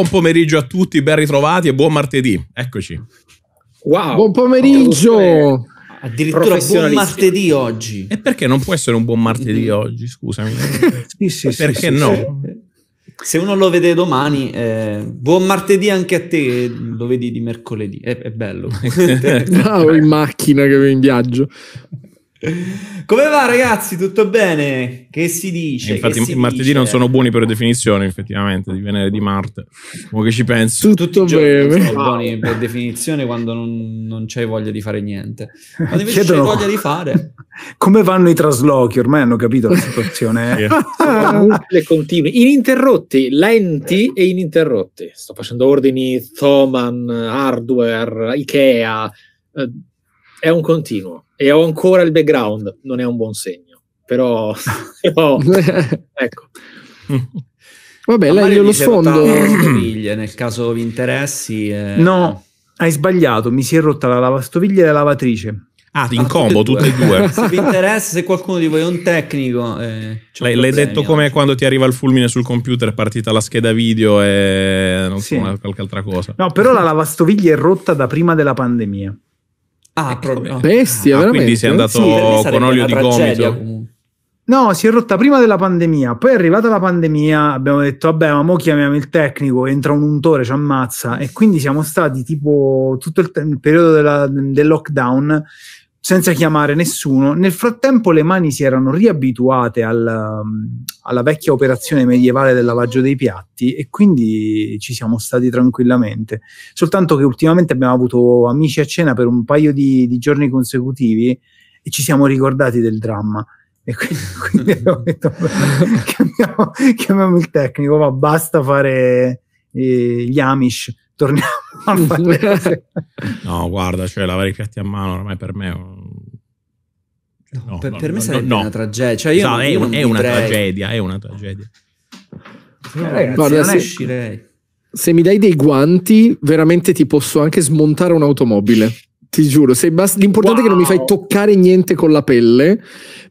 Buon pomeriggio a tutti, ben ritrovati e buon martedì. Eccoci. Wow. Buon pomeriggio. Addirittura buon martedì oggi. E perché non può essere un buon martedì oggi? Scusami. sì, sì, sì, perché no? Se uno lo vede domani, eh, buon martedì anche a te, lo vedi di mercoledì, è, è bello. Bravo in macchina che in viaggio. Come va ragazzi? Tutto bene? Che si dice? E infatti si martedì dice? non sono buoni per definizione, effettivamente, di venerdì di Marte. Come che ci penso? Tutto bene. Sono buoni per definizione quando non, non c'hai voglia di fare niente. Ma invece Chiedono, c'hai voglia di fare. Come vanno i traslochi? Ormai hanno capito la situazione. Eh? continue, ininterrotti, lenti e ininterrotti. Sto facendo ordini Thoman, Hardware, Ikea, eh, è un continuo e ho ancora il background, non è un buon segno, però, però ecco. Vabbè, lei lo sfondo. nel caso vi interessi. Eh... No, hai sbagliato, mi si è rotta la lavastoviglie e la lavatrice. Ah, ah in combo, tutte e due. se vi interessa, se qualcuno di voi è un tecnico. Eh, L'hai, l'hai detto come quando ti arriva il fulmine sul computer, è partita la scheda video e non sì. so, qualche altra cosa. No, però la lavastoviglie è rotta da prima della pandemia. Ah, proprio. Bestia, eh, ah, veramente. Quindi sei andato sì, con olio di tragedia, gomito. Comunque. No, si è rotta prima della pandemia, poi è arrivata la pandemia, abbiamo detto vabbè ma mo chiamiamo il tecnico, entra un untore, ci ammazza e quindi siamo stati tipo tutto il, te- il periodo della, del lockdown senza chiamare nessuno. Nel frattempo le mani si erano riabituate al, um, alla vecchia operazione medievale del lavaggio dei piatti e quindi ci siamo stati tranquillamente. Soltanto che ultimamente abbiamo avuto amici a cena per un paio di, di giorni consecutivi e ci siamo ricordati del dramma. E quindi, quindi abbiamo detto, chiamiamo, chiamiamo, il tecnico, ma basta fare eh, gli Amish, torniamo no, guarda, cioè lavare i piatti a mano ormai per me è cioè, No, no, per, no, per, me sarebbe una tragedia. Cioè io non, è, un, è una tragedia, è una tragedia. Eh, ragazzi, guarda, se, esci, se mi dai dei guanti, veramente ti posso anche smontare un'automobile ti giuro, bas- l'importante wow. è che non mi fai toccare niente con la pelle,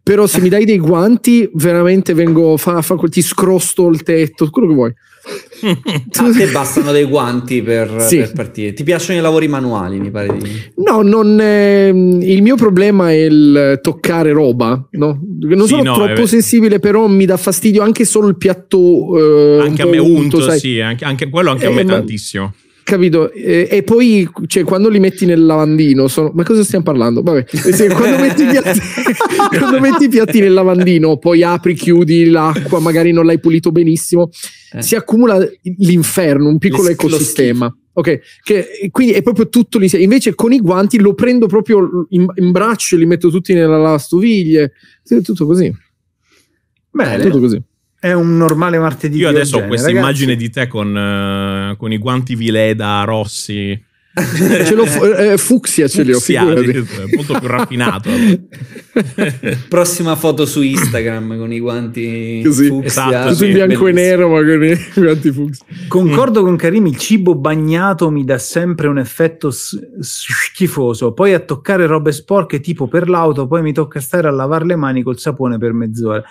però se mi dai dei guanti veramente vengo, fa, fa, ti scrosto il tetto, quello che vuoi. A te bastano dei guanti per, sì. per, partire. Ti piacciono i lavori manuali, mi pare di... No, non, eh, il mio problema è il toccare roba. No? Non sì, sono no, troppo eh, sensibile, però mi dà fastidio anche solo il piatto. Eh, anche a me unto, unto sì, anche, anche quello anche eh, a me eh, ma... tantissimo capito? E, e poi cioè, quando li metti nel lavandino, sono... ma cosa stiamo parlando? Vabbè, quando, metti piatti... quando, metti i piatti, nel lavandino, poi apri, chiudi l'acqua, magari non l'hai pulito benissimo, eh. si accumula l'inferno, un piccolo ecosistema. Ok, che, quindi è proprio tutto l'insieme. Invece con i guanti lo prendo proprio in, in braccio e li metto tutti nella lavastoviglie. è Tutto così. Bene. Tutto così. È un normale martedì. Io adesso ho questa immagine di te con, eh, con, i guanti Vileda rossi. Eh, ce l'ho, eh, eh, fucsia ce li ho molto più raffinato prossima foto su Instagram con i guanti Così, esatto, sì, bianco bellissimo. e nero ma con i guanti fucsia concordo mm. con Karim il cibo bagnato mi dà sempre un effetto schifoso poi a toccare robe sporche tipo per l'auto poi mi tocca stare a lavare le mani col sapone per mezz'ora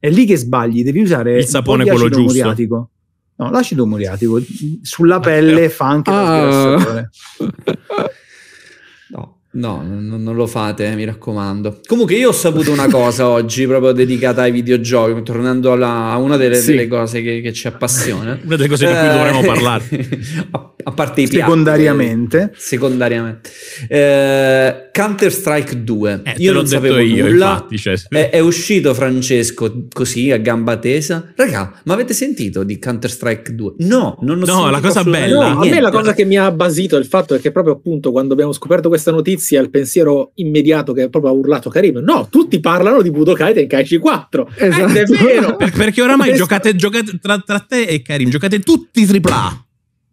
è lì che sbagli, devi usare il sapone quello giusto. Muriatico. No, l'acido muriatico mm, sulla ah, pelle ah, fa anche ah. la no. No, non, non lo fate, eh, mi raccomando. Comunque io ho saputo una cosa oggi, proprio dedicata ai videogiochi, tornando alla, a una delle, sì. delle cose che, che, ci appassiona. Una delle cose di cui eh, dovremmo parlare. a, a, parte i piatti. Secondariamente. secondariamente. Eh, Counter-Strike 2. Eh, io non sapevo io, nulla. Infatti, cioè. è, è, uscito Francesco così, a gamba tesa. Raga, ma avete sentito di Counter-Strike 2? No, non lo so. No, la cosa bella. No, a me la cosa che mi ha basito il fatto è che proprio appunto quando abbiamo scoperto questa notizia sia il pensiero immediato che proprio ha urlato Karim. No, tutti parlano di Budokai Tenkaichi 4. Esatto. Eh, è vero. perché oramai esatto. giocate, giocate tra, tra, te e Karim, giocate tutti AAA.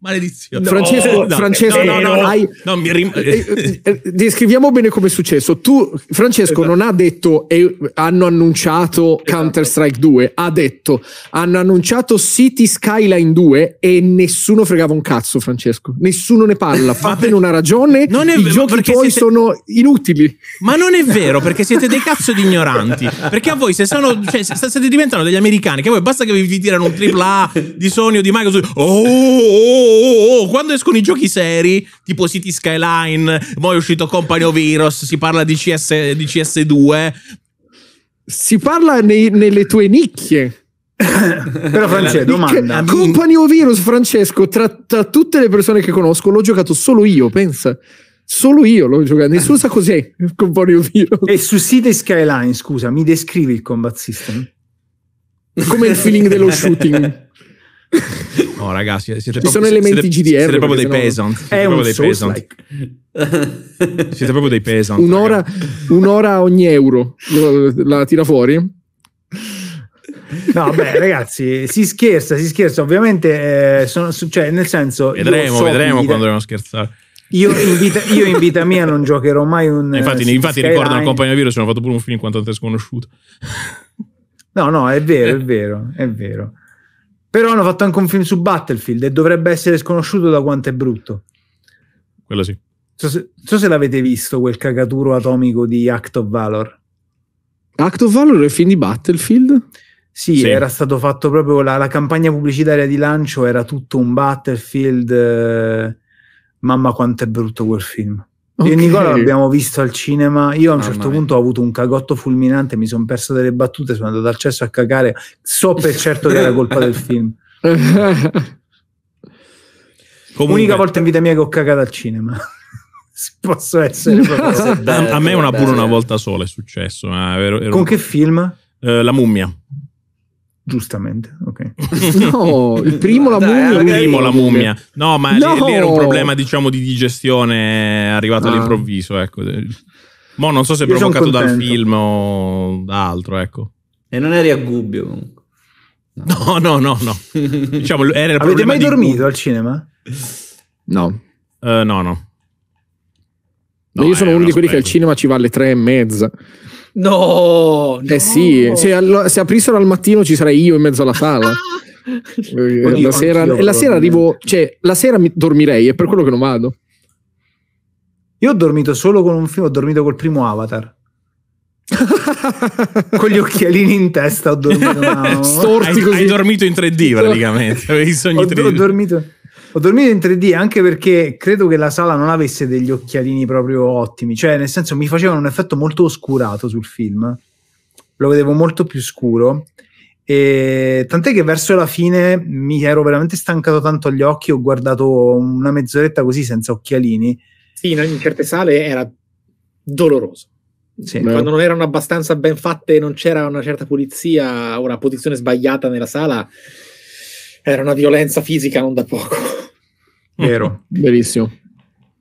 Maledizione. No, Francesco, no, Francesco no, no, hai... no, mi rim- eh, eh, eh, descriviamo bene come è successo. Tu, Francesco, esatto. non ha detto eh, hanno annunciato esatto. Counter-Strike 2, ha detto hanno annunciato City Skyline 2 e nessuno fregava un cazzo, Francesco. Nessuno ne parla. Fatene una ragione. Non è I giochi tuoi siete... sono inutili. Ma non è vero, perché siete dei cazzo di ignoranti. Perché a voi se sono, cioè, se state diventando degli americani, che a voi basta che vi tirano un AAA di Sony o di Microsoft. Oh, oh, oh oh, oh, quando escono i giochi seri, tipo City Skyline, poi è uscito Company of Heroes, si parla di, CS, di CS2. Si parla nei, nelle tue nicchie. Però Francesco, domanda. Company of Heroes, Francesco, tra, tra tutte le persone che conosco, l'ho giocato solo io, pensa. Solo io l'ho giocato, nessuno sa cos'è Company of Heroes. E su City Skyline, scusa, mi descrivi il combat system? Come il feeling dello shooting? No, ragazzi, siete Ci proprio, sono elementi siete, GDR. Siete proprio dei peasant. Siete proprio dei peasant. siete proprio dei peasant. Un'ora, un'ora ogni euro la tira fuori. No, beh, ragazzi, si scherza, si scherza. Ovviamente, eh, sono, cioè, nel senso. Vedremo, so vedremo quando dovremo scherzare. Io in, vita, io in, vita, mia non giocherò mai un. E eh, infatti, eh, infatti ricordano il compagno virus, hanno fatto pure un film in quanto te sconosciuto. No, no, è vero, eh. è vero, è vero. Però hanno fatto anche un film su Battlefield e dovrebbe essere sconosciuto da quanto è brutto. Quello sì. So se, so se l'avete visto quel cagaturo atomico di Act of Valor. Act of Valor è film di Battlefield? Sì, sì, era stato fatto proprio la, la, campagna pubblicitaria di lancio, era tutto un Battlefield. Eh, mamma quanto è brutto quel film. Okay. Io e Nicola l'abbiamo visto al cinema. Io a un Mamma certo mia. punto ho avuto un cagotto fulminante, mi sono perso delle battute, sono andato al cesso a cagare. So per certo che era colpa del film. Comunque, Unica volta in vita mia che ho cagato al cinema. Posso essere proprio... a, me una pure una volta sola è successo. Ero, ero... Con che film? Eh, la mummia. Giustamente, ok. No, il primo la mummia. Eh, il primo la mummia. No, ma no. Lì, lì, era un problema, diciamo, di digestione arrivato ah. all'improvviso, ecco. Mo non so se è provocato dal film o da altro, ecco. E non eri a Gubbio comunque. No, no, no, no. diciamo, era il Avete mai dormito Gu- al cinema? No. Uh, eh, no, no. no. io sono eh, uno di quelli che al cinema ci va alle tre e mezza. No! Eh no. sì, se, allo- se, aprissero al mattino ci sarei io in mezzo alla sala. la, sera, la sera arrivo, cioè la sera mi dormirei, è per quello che non vado. Io ho dormito solo con un film, ho dormito col primo Avatar. con gli occhialini in testa ho dormito. No. Storti hai, così. hai dormito in 3D praticamente. ho, 3D. ho dormito. Ho dormito in 3D anche perché credo che la sala non avesse degli occhialini proprio ottimi, cioè nel senso mi facevano un effetto molto oscurato sul film, lo vedevo molto più scuro. E tant'è che verso la fine mi ero veramente stancato tanto agli occhi, ho guardato una mezz'oretta così senza occhialini. Sì, in certe sale era doloroso. Sì, Quando non erano abbastanza ben fatte, non c'era una certa pulizia o una posizione sbagliata nella sala, era una violenza fisica non da poco. Vero. Verissimo.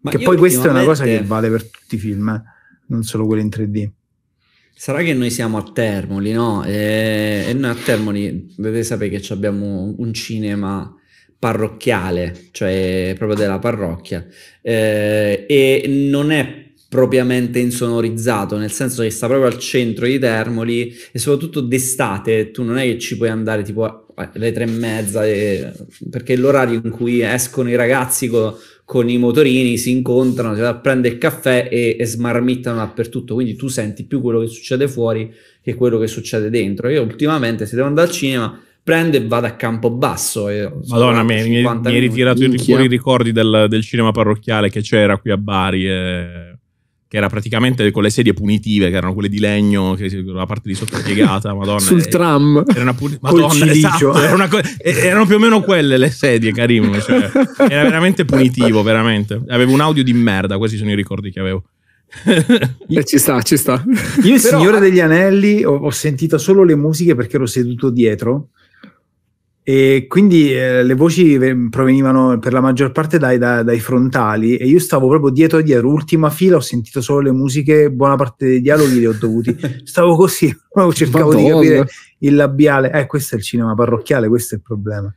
Ma che poi questa è una cosa che vale per tutti i film, eh? non solo quelli in 3D. Sarà che noi siamo a Termoli, no? E, e noi a Termoli dovete sapere che abbiamo un cinema parrocchiale, cioè proprio della parrocchia, eh, e non è propriamente insonorizzato, nel senso che sta proprio al centro di Termoli e soprattutto d'estate tu non è che ci puoi andare tipo eh, le tre e mezza, le... perché è l'orario in cui escono i ragazzi co... con i motorini, si incontrano, si va a prendere il caffè e... e smarmittano dappertutto, quindi tu senti più quello che succede fuori che quello che succede dentro. Io ultimamente se devo andare al cinema prendo e vado a Campobasso. Io Madonna, mi, hai ritirato i, pure i ricordi del, del, cinema parrocchiale che c'era qui a Bari. E che era praticamente con le sedie punitive, che erano quelle di legno, che la parte di sotto piegata, madonna. Sul tram. Era una pun- madonna, esatto, era una co- erano più o meno quelle le sedie, Karim. Cioè, era veramente punitivo, veramente. Avevo un audio di merda, questi sono i ricordi che avevo. Beh, ci sta, ci sta. Io il Però, Signore degli Anelli ho, ho sentito solo le musiche perché ero seduto dietro e quindi eh, le voci provenivano per la maggior parte dai, dai, dai, frontali e io stavo proprio dietro dietro, ultima fila, ho sentito solo le musiche, buona parte dei dialoghi li ho dovuti. Stavo così, cercavo Madonna. di capire il labiale. Eh, questo è il cinema parrocchiale, questo è il problema.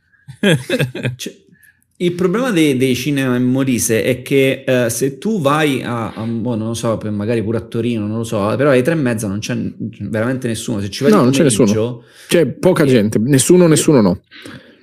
Il problema dei, dei cinema in Molise è che eh, se tu vai a, a boh, non lo so, magari pure a Torino, non lo so, però alle tre e mezza non c'è veramente nessuno. Se ci vai no, non c'è nessuno. C'è poca e... gente, nessuno, nessuno no.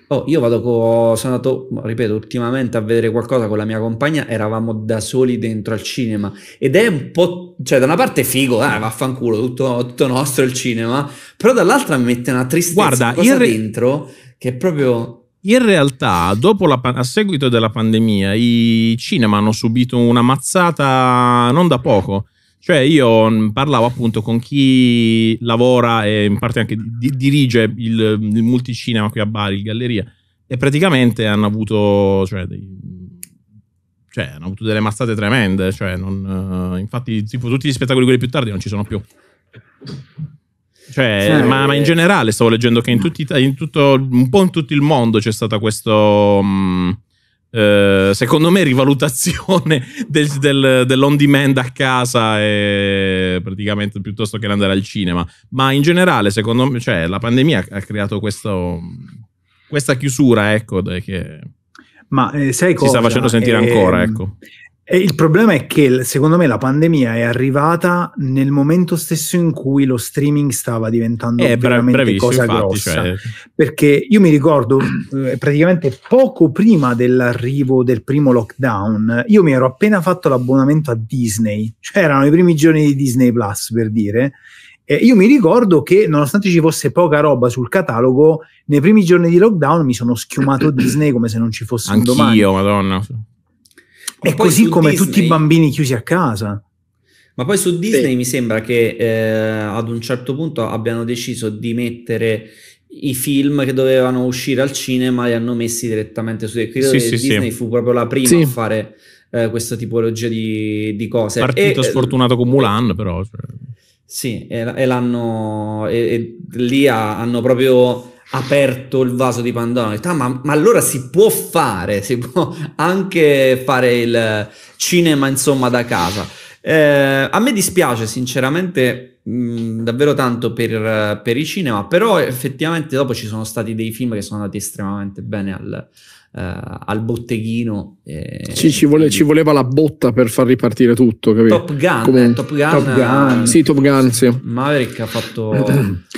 Oh, io vado, co- sono andato, ripeto, ultimamente a vedere qualcosa con la mia compagna, eravamo da soli dentro al cinema ed è un po', cioè da una parte figo, eh, vaffanculo, tutto, tutto nostro il cinema, però dall'altra mi mette una tristezza Guarda, io re- dentro che è proprio... In realtà, la, a seguito della pandemia, i cinema hanno subito una mazzata non da poco. Cioè, io mm, parlavo appunto con chi lavora e in parte anche di, dirige il, il, multicinema qui a Bari, il Galleria, e praticamente hanno avuto, cioè, dei, cioè, hanno avuto delle mazzate tremende. Cioè, non, uh, infatti, tipo, tutti gli spettacoli quelli più tardi non ci sono più. Cioè, sì. ma, ma, in generale stavo leggendo che in, tutti, in tutto, un po' in tutto il mondo c'è stata questa, mm, eh, secondo me rivalutazione del, del, dell'on demand a casa e praticamente piuttosto che andare al cinema ma in generale secondo me cioè, la pandemia ha creato questo, questa chiusura ecco che ma eh, sai si sta facendo sentire eh, ancora ecco e il problema è che secondo me la pandemia è arrivata nel momento stesso in cui lo streaming stava diventando eh, bra- veramente cosa infatti, grossa. Cioè... Eh. Perché io mi ricordo eh, praticamente poco prima dell'arrivo del primo lockdown, io mi ero appena fatto l'abbonamento a Disney, cioè erano i primi giorni di Disney Plus per dire. E io mi ricordo che nonostante ci fosse poca roba sul catalogo, nei primi giorni di lockdown mi sono schiumato Disney come se non ci fosse Anch'io, un domani. Anch'io, madonna è così come Disney... tutti i bambini chiusi a casa. Ma poi su Disney sì. mi sembra che eh, ad un certo punto abbiano deciso di mettere i film che dovevano uscire al cinema li hanno messi direttamente su credo sì, sì, Disney sì. fu proprio la prima a fare eh, questa tipologia di, di cose partito e, eh, sfortunato con eh, Mulan però cioè. sì e, e l'hanno e, lì ha, hanno proprio aperto il vaso di Pandora. ah, ma, ma, allora si può fare, si può anche fare il cinema, insomma, da casa. Eh, a me dispiace, sinceramente, mh, davvero tanto per, per i cinema, però effettivamente dopo ci sono stati dei film che sono andati estremamente bene al, eh, al botteghino. Ci, eh, ci, vuole, ci, voleva la botta per far ripartire tutto, capito? Top Gun, Come, eh, Top Gun, Top Gun, sì, Top Gun, sì. Maverick ha fatto,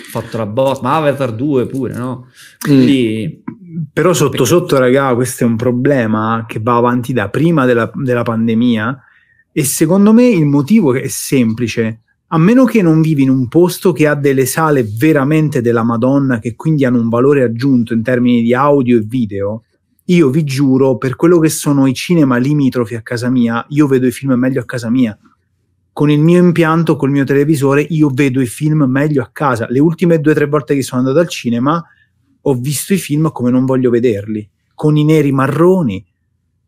fatto la botta, ma Avatar 2 pure, no? Mm. Quindi... Mm. Però sotto sotto, raga, questo è un problema che va avanti da prima della, della pandemia e secondo me il motivo è semplice. A meno che non vivi in un posto che ha delle sale veramente della Madonna, che quindi hanno un valore aggiunto in termini di audio e video, io vi giuro, per quello che sono i cinema limitrofi a casa mia, io vedo i film meglio a casa mia. Con il mio impianto, col mio televisore, io vedo i film meglio a casa. Le ultime due o tre volte che sono andato al cinema, ho visto i film come non voglio vederli, con i neri marroni,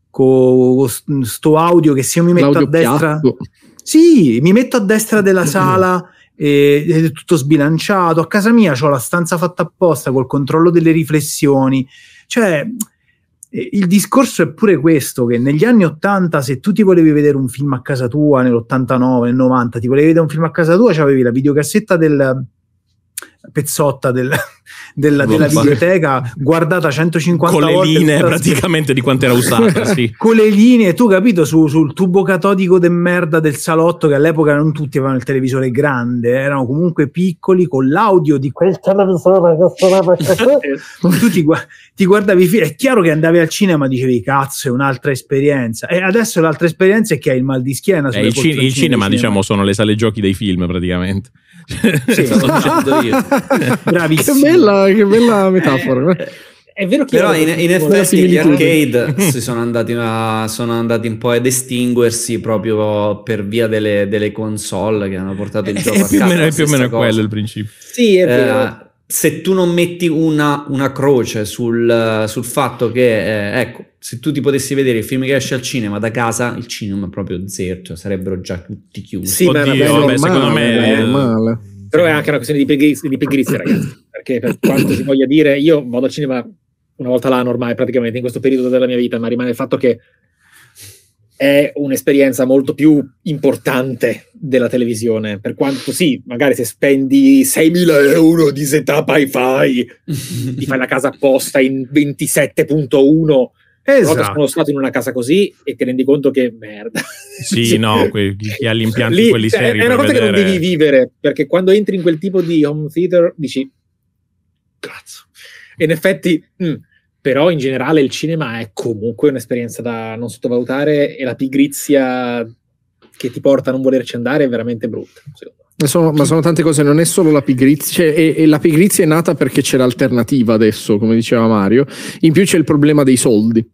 con sto audio che se io mi metto L'audio a destra... Piatto. Sì, mi metto a destra della sala ed è tutto sbilanciato. A casa mia ho la stanza fatta apposta col controllo delle riflessioni. Cioè, il discorso è pure questo, che negli anni 80 se tu ti volevi vedere un film a casa tua, nell'89, nel 90, ti volevi vedere un film a casa tua, cioè avevi la videocassetta del, pezzotta del, della, della biblioteca guardata 150 con volte con le linee tutta... praticamente di quanto era usata sì. con le linee tu capito su, sul tubo catodico de merda del salotto che all'epoca non tutti avevano il televisore grande erano comunque piccoli con l'audio di quel televisore che suonava tu ti, ti guardavi è chiaro che andavi al cinema dicevi cazzo è un'altra esperienza e adesso l'altra esperienza è che hai il mal di schiena eh, il, cin- il cinema, cinema diciamo sono le sale giochi dei film praticamente sì, sto facendo io. Bravissimo. Che bella, che bella metafora. Eh, è vero che Però in, in effetti gli arcade si sono andati, una, sono andati, un po' ad estinguersi proprio per via delle, delle console che hanno portato il eh, gioco è, a più casa. Meno, è più o meno cosa. quello il principio. Sì, è eh, vero. Eh, se tu non metti una, una croce sul, sul, fatto che, eh, ecco, se tu ti potessi vedere il film che esce al cinema da casa, il cinema è proprio zero, cioè sarebbero già tutti chiusi. Sì, Oddio, vabbè, normale, secondo me è normale. Però è anche una questione di, pigriz- di pigrizia, ragazzi, perché per quanto si voglia dire, io vado al cinema una volta l'anno ormai praticamente in questo periodo della mia vita, ma rimane il fatto che è un'esperienza molto più importante della televisione. Per quanto sì, magari se spendi 6.000 euro di setup hi-fi, ti fai la casa apposta in 27.1. Esatto. Però sono stato in una casa così e ti rendi conto che merda. Sì, no, que- gli all'impianto quelli seri. È una cosa che non devi vivere, perché quando entri in quel tipo di home theater dici, cazzo. in effetti... Mh, mm, però in generale il cinema è comunque un'esperienza da non sottovalutare e la pigrizia che ti porta a non volerci andare è veramente brutta. Sono, ma sono tante cose, non è solo la pigrizia, cioè, e, e, la pigrizia è nata perché c'è l'alternativa adesso, come diceva Mario, in più c'è il problema dei soldi.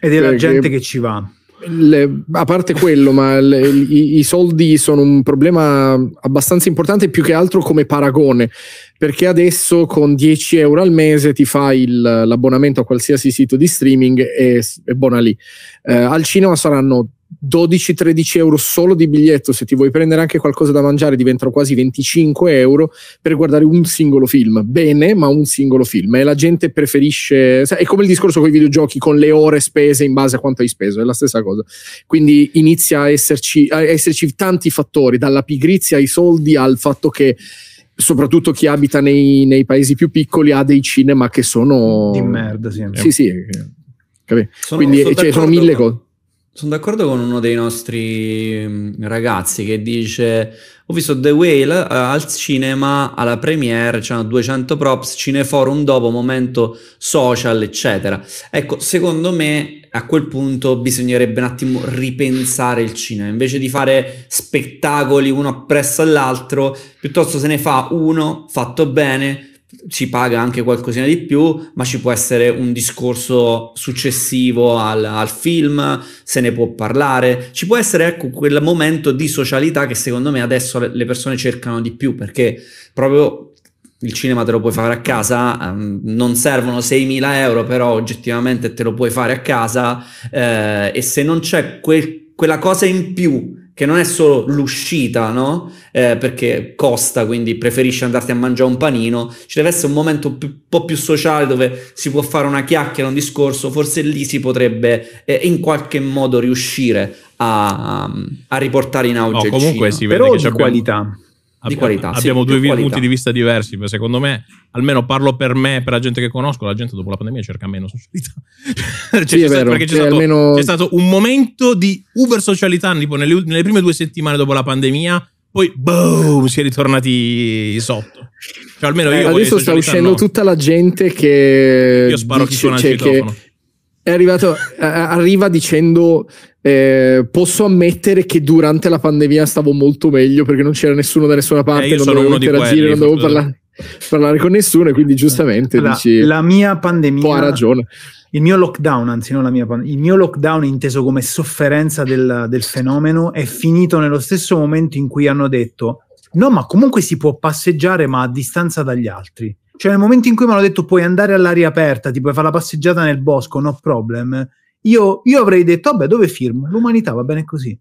E della perché... gente che ci va le, a parte quello, ma le, i, i, soldi sono un problema abbastanza importante più che altro come paragone, perché adesso con 10 euro al mese ti fai il, l'abbonamento a qualsiasi sito di streaming e, è buona lì. Eh, al cinema saranno 12-13 euro solo di biglietto, se ti vuoi prendere anche qualcosa da mangiare diventano quasi 25 euro per guardare un singolo film. Bene, ma un singolo film. E la gente preferisce... È come il discorso con i videogiochi, con le ore spese in base a quanto hai speso, è la stessa cosa. Quindi inizia a esserci, a esserci tanti fattori, dalla pigrizia ai soldi al fatto che soprattutto chi abita nei, nei paesi più piccoli ha dei cinema che sono... Di merda, sì. Sì, sì. Sono, Quindi sono, cioè, sono mille cose. Sono d'accordo con uno dei nostri mm, ragazzi che dice: Ho visto The Whale uh, al cinema, alla premiere, c'erano 200 props, cineforum dopo, momento social, eccetera. Ecco, secondo me a quel punto bisognerebbe un attimo ripensare il cinema, invece di fare spettacoli uno appresso all'altro, piuttosto se ne fa uno fatto bene, si paga anche qualcosina di più, ma ci può essere un discorso successivo al, al, film, se ne può parlare, ci può essere ecco quel momento di socialità che secondo me adesso le persone cercano di più perché proprio il cinema te lo puoi fare a casa, ehm, non servono 6.000 euro, però oggettivamente te lo puoi fare a casa eh, e se non c'è quel, quella cosa in più che non è solo l'uscita, no? Eh, perché costa, quindi preferisci andarti a mangiare un panino, ci deve essere un momento un po' più sociale dove si può fare una chiacchiera, un discorso, forse lì si potrebbe eh, in qualche modo riuscire a, a riportare in auge. No, comunque Cina. si vede Però che c'è abbiamo... qualità di qualità. Abbiamo sì, due qualità. punti di vista diversi. Secondo me, almeno parlo per me, per la gente che conosco, la gente dopo la pandemia cerca meno socialità. cioè, sì, c'è vero, perché c'è, cioè, stato, almeno... c'è, stato, un momento di uber socialità tipo, nelle, nelle, prime due settimane dopo la pandemia. Poi, boom, si è ritornati sotto. Cioè, almeno eh, io eh, adesso sta uscendo no. tutta la gente che. Io sparo dice, chi suona il cioè, citofono. Che è arrivato, arriva dicendo eh, posso ammettere che durante la pandemia stavo molto meglio perché non c'era nessuno da nessuna parte, eh, non dovevo interagire, non dovevo parlare, parlare, con nessuno e quindi giustamente allora, dici, la mia pandemia ha ragione. Il mio lockdown, anzi non la mia pandemia, il mio lockdown inteso come sofferenza del, del fenomeno è finito nello stesso momento in cui hanno detto no ma comunque si può passeggiare ma a distanza dagli altri. Cioè, nel momento in cui mi hanno detto puoi andare all'aria aperta, ti puoi fare la passeggiata nel bosco, no problem, io, io avrei detto, vabbè, dove firmo? L'umanità va bene così.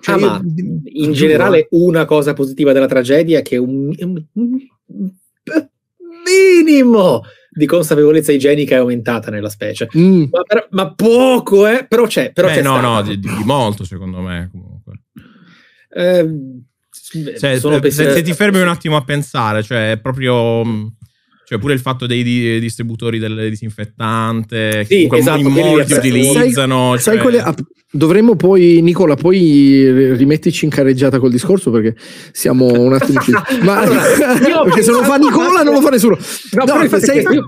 Cioè, ah, io, ma in generale vuoi. una cosa positiva della tragedia è che un, un, un, minimo di consapevolezza igienica è aumentata nella specie. Mm. Ma, per, ma, poco, eh? Però c'è. Però Beh, c'è no, stato. no, di, di, molto secondo me comunque. Eh, cioè, se, pes- se, ti fermi un attimo a pensare, cioè è proprio mm, cioè, pure il fatto dei di- eh, distributori del disinfettante, sì, che esatto, molti utilizzano. Sai, cioè... sai quelle, ah, dovremmo poi, Nicola, poi rimettici in careggiata col discorso perché siamo un attimo. Ma perché se lo fa Nicola, non lo fa nessuno. No, no, sei... io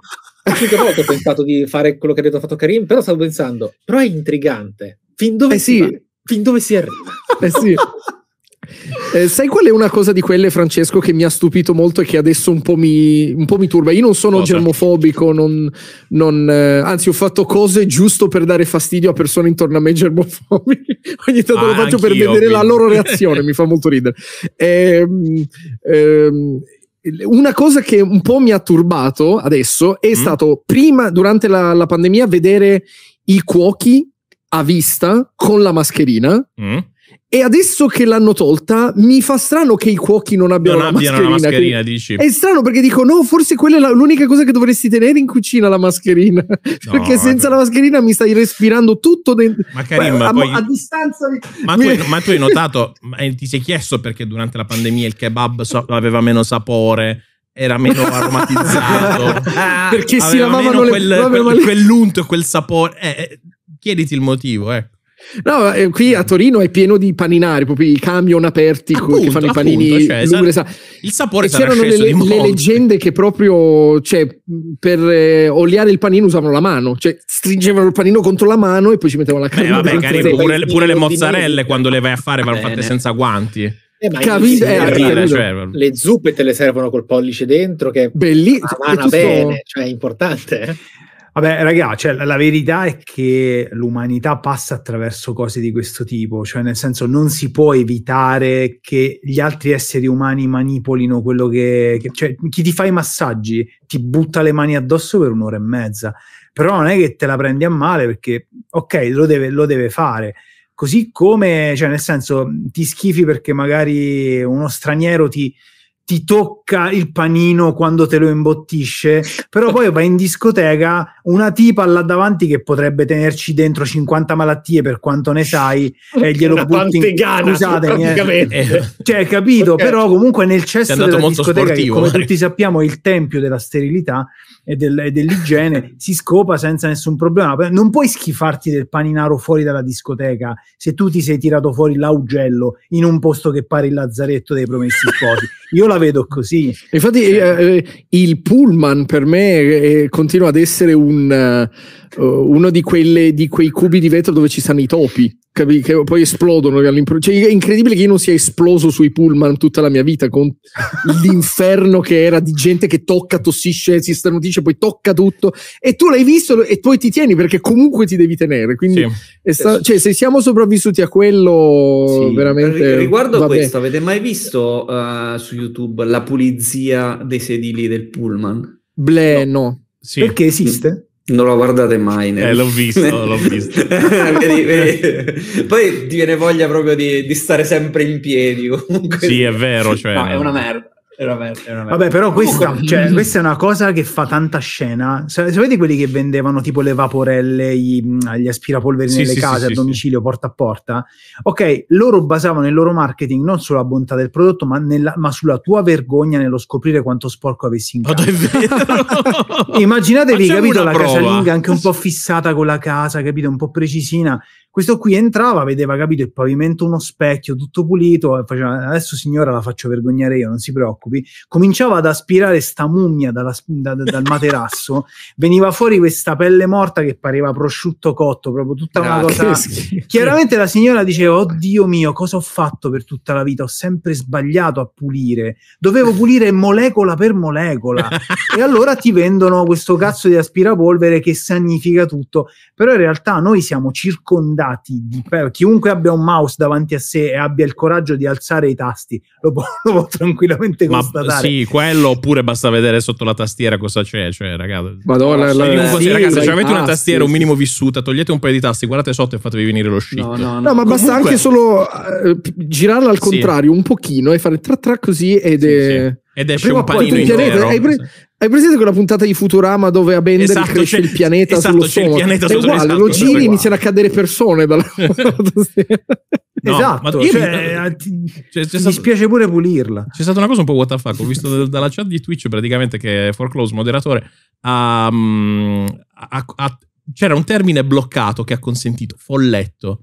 più volte ho pensato di fare quello che ha detto fatto Karim, però stavo pensando, però è intrigante. Fin dove, eh si, sì. fin dove si arriva? Eh sì. Eh, sai qual è una cosa di quelle, Francesco, che mi ha stupito molto e che adesso un po' mi, un po mi turba? Io non sono cosa? germofobico, non, non, eh, anzi ho fatto cose giusto per dare fastidio a persone intorno a me germofobiche. Ogni tanto ah, lo faccio per vedere quindi. la loro reazione, mi fa molto ridere. Eh, ehm, una cosa che un po' mi ha turbato adesso è mm. stato prima, durante la, la, pandemia, vedere i cuochi a vista con la mascherina. Mm e adesso che l'hanno tolta, mi fa strano che i cuochi non abbiano, non la, abbiano mascherina, la mascherina. dici. È strano perché dico: no, forse quella è la, l'unica cosa che dovresti tenere in cucina la mascherina. No, perché senza la mascherina mi stai respirando tutto dentro. Ma Karim, ma, poi... a, distanza ma, tu, ma tu hai notato, eh, ti sei chiesto perché durante la pandemia il kebab so- aveva meno sapore? era meno aromatizzato perché si lavavano le quel, quel, quell'unto e quel sapore eh, eh, chiediti il motivo eh. No, eh, qui a Torino è pieno di paninari, proprio i camion aperti appunto, che fanno appunto, i panini. Cioè, lungo sa- il sapore e c'erano le, le leggende che proprio cioè, per eh, oliare il panino usavano la mano, cioè stringevano il panino contro la mano e poi ci mettevano la carne. Beh, vabbè, pure, cioè, pure, le, pure le mozzarelle quando le vai a fare vanno fatte senza guanti. Eh, ma Capi- eh, arriva, cioè, le zuppe te le servono col pollice dentro che bellissimo bene, cioè è importante eh. Vabbè, raga, cioè, la verità è che l'umanità passa attraverso cose di questo tipo, cioè nel senso non si può evitare che gli altri esseri umani manipolino quello che... che cioè, chi ti fa i massaggi ti butta le mani addosso per un'ora e mezza, però non è che te la prendi a male perché, ok, lo deve, lo deve fare. Così come, cioè nel senso, ti schifi perché magari uno straniero ti ti tocca il panino quando te lo imbottisce, però poi vai in discoteca, una tipa là davanti che potrebbe tenerci dentro 50 malattie per quanto ne sai e glielo una butti in scusatemi, eh. eh. cioè capito, okay. però comunque nel cesso della discoteca sportivo, che, come eh. tutti sappiamo è il tempio della sterilità, e, del, e dell'igiene si scopa senza nessun problema. Non puoi schifarti del paninaro fuori dalla discoteca se tu ti sei tirato fuori l'augello in un posto che pare il lazzaretto dei promessi sposi. Io la vedo così. Infatti eh, eh il pullman per me eh, continua ad essere un... Uh, uno di, quelle, di, quei cubi di vetro dove ci stanno i topi che poi esplodono Cioè, è incredibile che io non sia esploso sui pullman tutta la mia vita con l'inferno che era di gente che tocca, tossisce, si starnutisce dice poi tocca tutto e tu l'hai visto e poi ti tieni perché comunque ti devi tenere. Quindi sì. sta- cioè, se siamo sopravvissuti a quello, sì. veramente. Riguardo vabbè. questo, avete mai visto uh, su YouTube la pulizia dei sedili del pullman? bleh no. no. Sì. Perché esiste? Non lo guardate mai. Eh, nel... Eh, l'ho visto, l'ho visto. vedi, vedi. Poi ti viene voglia proprio di, di, stare sempre in piedi. Comunque. Sì, è vero. Cioè, no, è una merda. Era bello, era Vabbè, però questa, cioè, questa, è una cosa che fa tanta scena. Sapete quelli che vendevano tipo le vaporelle, gli, gli aspirapolveri sì, nelle sì, case sì, a domicilio, porta a porta, ok, loro basavano il loro marketing non sulla bontà del prodotto, ma, nella, ma sulla tua vergogna nello scoprire quanto sporco avessi in casa. Vado, Immaginatevi, Facciamo capito, la prova. casalinga anche un po' fissata con la casa, capito, un po' precisina. Questo qui entrava, vedeva, capito, il pavimento uno specchio, tutto pulito, faceva, adesso signora la faccio vergognare io, non si preoccupi. Cominciava ad aspirare sta mummia dalla, da, da, dal materasso, veniva fuori questa pelle morta che pareva prosciutto cotto, proprio tutta una ah, cosa... Chiaramente la signora diceva, oddio mio, cosa ho fatto per tutta la vita? Ho sempre sbagliato a pulire, dovevo pulire molecola per molecola. e allora ti vendono questo cazzo di aspirapolvere che sanifica tutto, però in realtà noi siamo circondati dati di per... chiunque abbia un mouse davanti a sé e abbia il coraggio di alzare i tasti, lo può, lo può tranquillamente Ma, Sì, quello oppure basta vedere sotto la tastiera cosa c'è, cioè ragazzi. Madonna, la, la, sì, ragazzi, cioè, avete una tastiera un minimo vissuta, togliete un paio di tasti, guardate sotto e fatevi venire lo shit. No, no, no. no ma basta anche solo uh, girarla al contrario sì. un pochino e fare tra tra così ed sì, è... Ed esce Prima un panino in nero. Hai, pre- hai, presente quella puntata di Futurama dove a Bender esatto, cresce il pianeta esatto, sullo sfondo? È uguale, esatto, lo giri e iniziano a cadere persone dalla No, esatto, ma cioè, mi cioè, stato... dispiace pure pulirla. C'è stata una cosa un po' what the fuck. Ho visto dalla chat di Twitch praticamente che Foreclose, moderatore, ha, mm, ha, ha, c'era un termine bloccato che ha consentito folletto.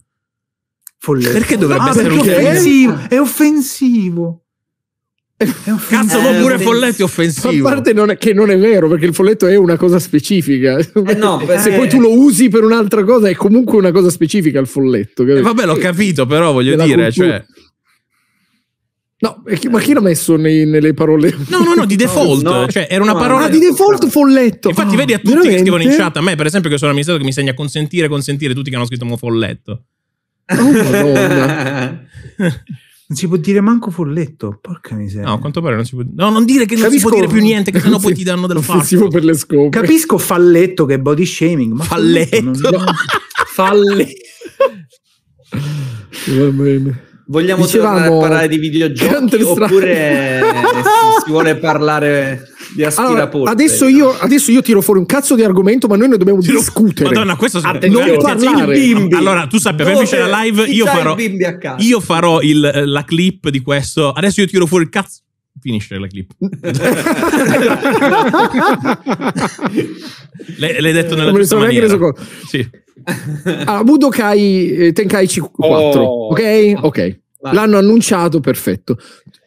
Folletto. Perché dovrebbe ah, essere perché un È offensivo. È offensivo. Cazzo, ma pure folletto è offensivo. A parte non è, che non è vero, perché il folletto è una cosa specifica. Eh no, Se poi tu lo usi per un'altra cosa, è comunque una cosa specifica il folletto. Eh vabbè, l'ho capito, però voglio dire, cioè. No, ma chi l'ha messo nei, nelle parole? No, no, no, di default. No, Cioè, era una parola. Ah, di default folletto. Infatti, ah, vedi a tutti veramente? che scrivono in chat, a me, per esempio, che sono amministrato che mi segna consentire, consentire, tutti che hanno scritto un folletto. Oh, madonna. Non si può dire manco folletto. Porca miseria. No, a quanto pare non si può No, non dire che non si può dire più niente, che sennò poi ti danno del offensivo per le scope. Capisco falletto che è body shaming, ma falletto. Non... falletto. Vogliamo Dicevamo, tornare a parlare di videogiochi oppure si, si vuole parlare di aspirapolvere. Allora, adesso, io, adesso io tiro fuori un cazzo di argomento, ma noi ne dobbiamo Tiro- discutere. Madonna, questo non Attenzione. parlare. Il bimbi. Allora, tu sappia, per Dove? invece la eh, live io farò, bimbi a casa? io farò il- la clip di questo. Adesso io tiro fuori il cazzo. Finisce la clip. L'hai, l'hai detto nella Non giusta maniera. reso conto. Sì. Allora, ah, Budokai eh, Tenkaichi 4, Oh. ok? Ok. Vai. L'hanno annunciato, perfetto.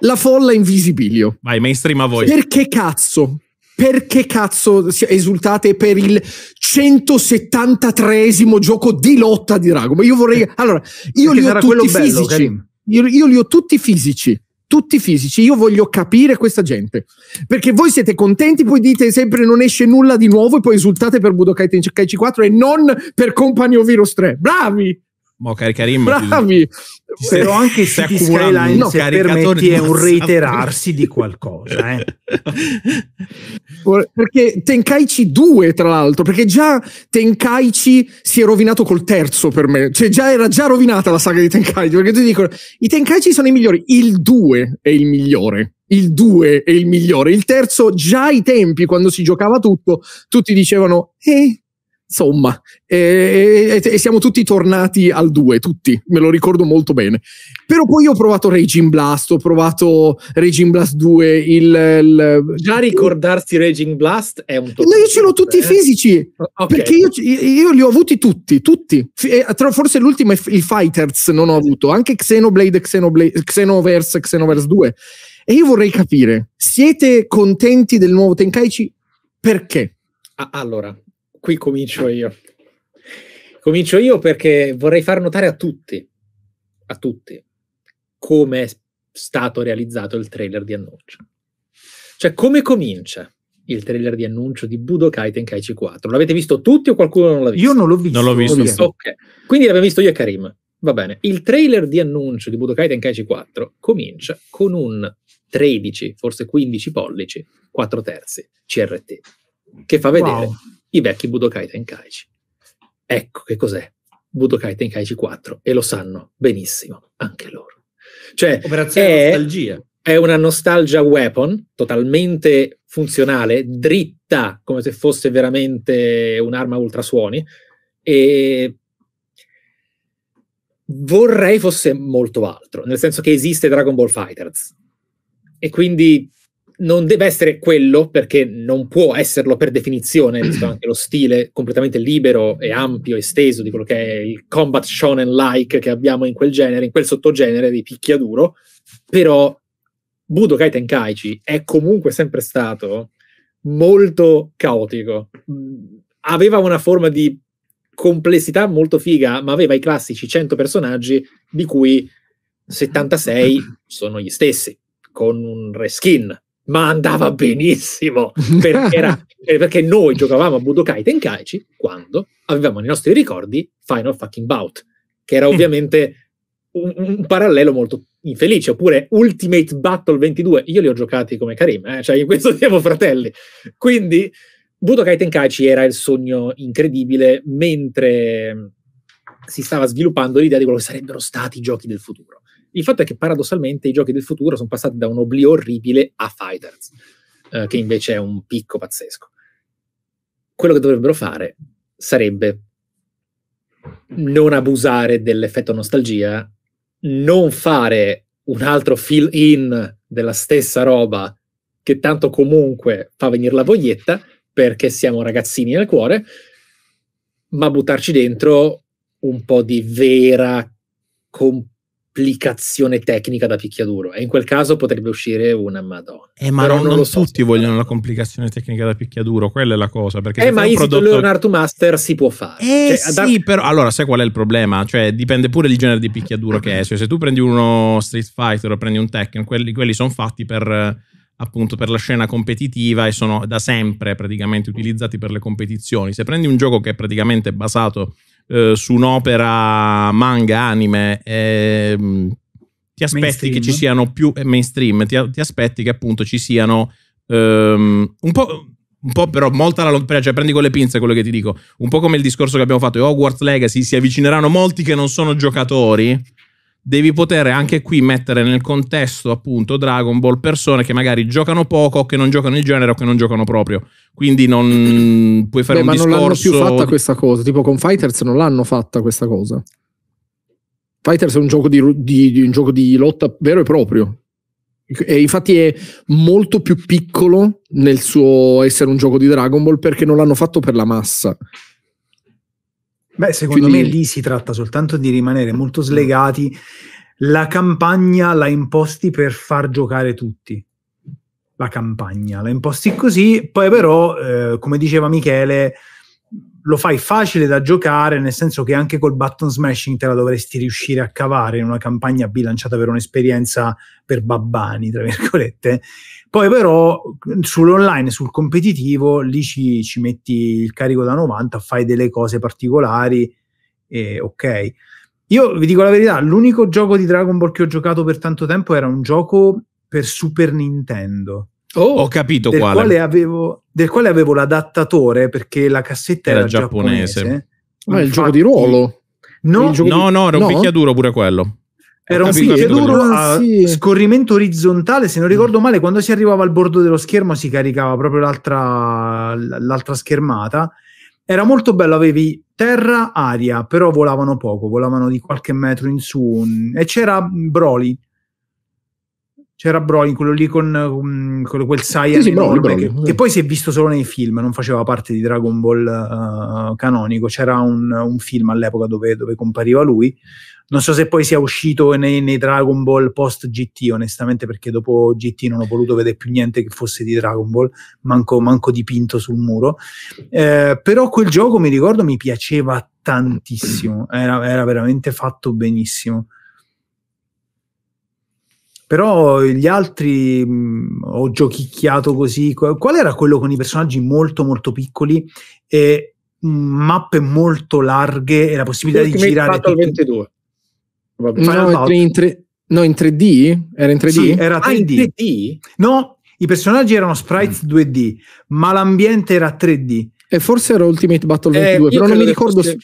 La folla invisibilio. Vai, mainstream a voi. Perché cazzo? Perché cazzo esultate per il 173esimo gioco di lotta di Dragon? Io vorrei... Allora, io li ho tutti bello, fisici. Io, io li ho tutti fisici tutti fisici. Io voglio capire questa gente. Perché voi siete contenti, poi dite sempre non esce nulla di nuovo e poi esultate per Budokai Tenkaichi 4 e non per Company of Heroes 3. Bravi! Mo Karim Bravi! Se, Però anche City Skyline, no, se permetti, è un reiterarsi di qualcosa. Eh. perché Tenkaichi 2, tra l'altro, perché già Tenkaichi si è rovinato col terzo per me. Cioè, già era già rovinata la saga di Tenkaichi, perché tutti dicono i Tenkaichi sono i migliori, il 2 è il migliore il 2 è il migliore, il terzo già ai tempi quando si giocava tutto, tutti dicevano eh, insomma, e, e, e, siamo tutti tornati al 2, tutti, me lo ricordo molto bene. Però poi ho provato Raging Blast, ho provato Raging Blast 2, il... il... Già ricordarsi Raging Blast è un No, io ce l'ho tutti eh? fisici, okay. perché io, io, li ho avuti tutti, tutti. forse l'ultimo è il Fighters, non ho avuto, anche Xenoblade, Xenoblade Xenoverse, Xenoverse 2. E io vorrei capire, siete contenti del nuovo Tenkaichi? Perché? Ah, allora, qui comincio io. Comincio io perché vorrei far notare a tutti, a tutti, come è stato realizzato il trailer di annuncio. Cioè, come comincia il trailer di annuncio di Budokai Tenkaichi 4? L'avete visto tutti o qualcuno non l'ha visto? Io non l'ho visto. Non l'ho visto. visto. Okay. Quindi l'abbiamo visto io e Karim. Va bene. Il trailer di annuncio di Budokai Tenkaichi 4 comincia con un 13, forse 15 pollici, 4 terzi, CRT, che fa vedere... Wow i vecchi Budokai Tenkaichi. Ecco che cos'è Budokai Tenkaichi 4 e lo sanno benissimo anche loro. Cioè, Operazione è, nostalgia. È una nostalgia weapon totalmente funzionale, dritta come se fosse veramente un'arma ultrasuoni e vorrei fosse molto altro, nel senso che esiste Dragon Ball Fighters e quindi non deve essere quello perché non può esserlo per definizione, visto anche lo stile completamente libero e ampio, esteso di quello che è il combat shonen-like che abbiamo in quel genere, in quel sottogenere di picchiaduro, però Budokai Tenkaichi è comunque sempre stato molto caotico. Mm, aveva una forma di complessità molto figa, ma aveva i classici 100 personaggi di cui 76 sono gli stessi, con un reskin ma andava benissimo perché, era, eh, perché noi giocavamo a Budokai Tenkaichi quando avevamo nei nostri ricordi Final Fucking Bout, che era ovviamente un, un, parallelo molto infelice, oppure Ultimate Battle 22, io li ho giocati come Karim, eh? cioè in questo siamo fratelli, quindi Budokai Tenkaichi era il sogno incredibile mentre si stava sviluppando l'idea di quello che sarebbero stati i giochi del futuro il fatto è che paradossalmente i giochi del futuro sono passati da un oblio orribile a Fighters, eh, che invece è un picco pazzesco. Quello che dovrebbero fare sarebbe non abusare dell'effetto nostalgia, non fare un altro fill in della stessa roba che tanto comunque fa venire la voglietta perché siamo ragazzini nel cuore, ma buttarci dentro un po' di vera comp- applicazione tecnica da picchiaduro e in quel caso potrebbe uscire una madonna. Eh, ma Però non, non so tutti vogliono la complicazione tecnica da picchiaduro, quella è la cosa. Perché eh, ma Easy prodotto... to Learn Master si può fare. Eh, cioè, sì, da... però allora sai qual è il problema? Cioè dipende pure il genere di picchiaduro che è. Cioè, se tu prendi uno Street Fighter o prendi un Tekken, quelli, quelli sono fatti per appunto per la scena competitiva e sono da sempre praticamente utilizzati per le competizioni. Se prendi un gioco che è praticamente basato eh, su un'opera manga, anime, eh, ti aspetti mainstream. che ci siano più eh, mainstream, ti, ti, aspetti che appunto ci siano ehm, un po' un po' però molta la lontana, cioè prendi con le pinze quello che ti dico, un po' come il discorso che abbiamo fatto di Hogwarts Legacy, si avvicineranno molti che non sono giocatori devi poter anche qui mettere nel contesto appunto Dragon Ball persone che magari giocano poco, che non giocano il genere o che non giocano proprio. Quindi non puoi fare Beh, un ma discorso... non l'hanno più fatta questa cosa, tipo con Fighters non l'hanno fatta questa cosa. Fighters è un gioco di, di, di, un gioco di lotta vero e proprio. E infatti è molto più piccolo nel suo essere un gioco di Dragon Ball perché non l'hanno fatto per la massa. Beh, secondo Quindi... me lì si tratta soltanto di rimanere molto slegati. La campagna la imposti per far giocare tutti. La campagna la imposti così, poi però, eh, come diceva Michele, lo fai facile da giocare, nel senso che anche col button smashing te la dovresti riuscire a cavare in una campagna bilanciata per un'esperienza per babbani, tra virgolette. Poi però sull'online, sul competitivo, lì ci, ci metti il carico da 90, fai delle cose particolari e ok. Io vi dico la verità, l'unico gioco di Dragon Ball che ho giocato per tanto tempo era un gioco per Super Nintendo Oh, Ho capito del quale. quale avevo, del quale avevo l'adattatore perché la cassetta era, era giapponese. giapponese. Ma Infatti, il gioco di ruolo? No, di... no, era un no? picchiaduro pure quello. Era un picchiaduro a ah, scorrimento orizzontale, se non mm. ricordo male, quando si arrivava al bordo dello schermo si caricava proprio l'altra, l'altra schermata. Era molto bello, avevi terra, aria, però volavano poco, volavano di qualche metro in su e c'era mm, Broly c'era Brolin, quello lì con, con um, quel Saiyan sì, sì, Broly, Broly, che, che, poi si è visto solo nei film, non faceva parte di Dragon Ball uh, canonico. C'era un, un, film all'epoca dove, dove compariva lui. Non so se poi sia uscito nei, nei, Dragon Ball post GT, onestamente, perché dopo GT non ho voluto vedere più niente che fosse di Dragon Ball, manco, manco dipinto sul muro. Eh, però quel gioco mi ricordo mi piaceva tantissimo, era, era veramente fatto benissimo. Però gli altri mh, mm, ho giochicchiato così. Qual era quello con i personaggi molto molto piccoli e mm, mappe molto larghe e la possibilità Ultimate di girare... Battle 22. Vabbè. No, Final in, tre... no, in 3D? Era in 3D? Sì, era 3D. Ah, in 3D? No, i personaggi erano sprites mm. 2D, ma l'ambiente era 3D. E forse era Ultimate Battle 22, eh, però non mi ricordo fosse...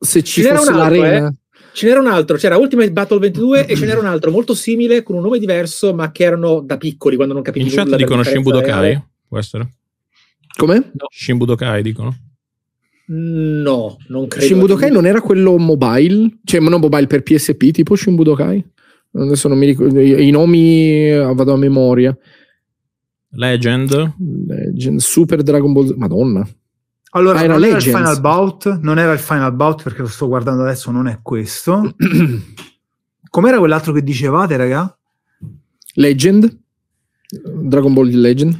se ci fosse l'arena. Eh? Ce n'era un altro, c'era Ultimate Battle 22 e ce n'era un altro molto simile con un nome diverso, ma che erano da piccoli quando non capivi In chat dicono Shimbudokai, reale. può essere? Come? No. Shimbudokai dicono. No, non credo. Shimbudokai non era quello mobile? Cioè, non mobile per PSP, tipo Shimbudokai? Adesso non mi ricordo, i nomi eh, vado a memoria. Legend. Legend. Super Dragon Ball. Madonna. Allora, ah, Era non Legends. era il Final Bout, non era il Final Bout perché lo sto guardando adesso, non è questo. Com'era quell'altro che dicevate, raga? Legend? Dragon Ball Legend?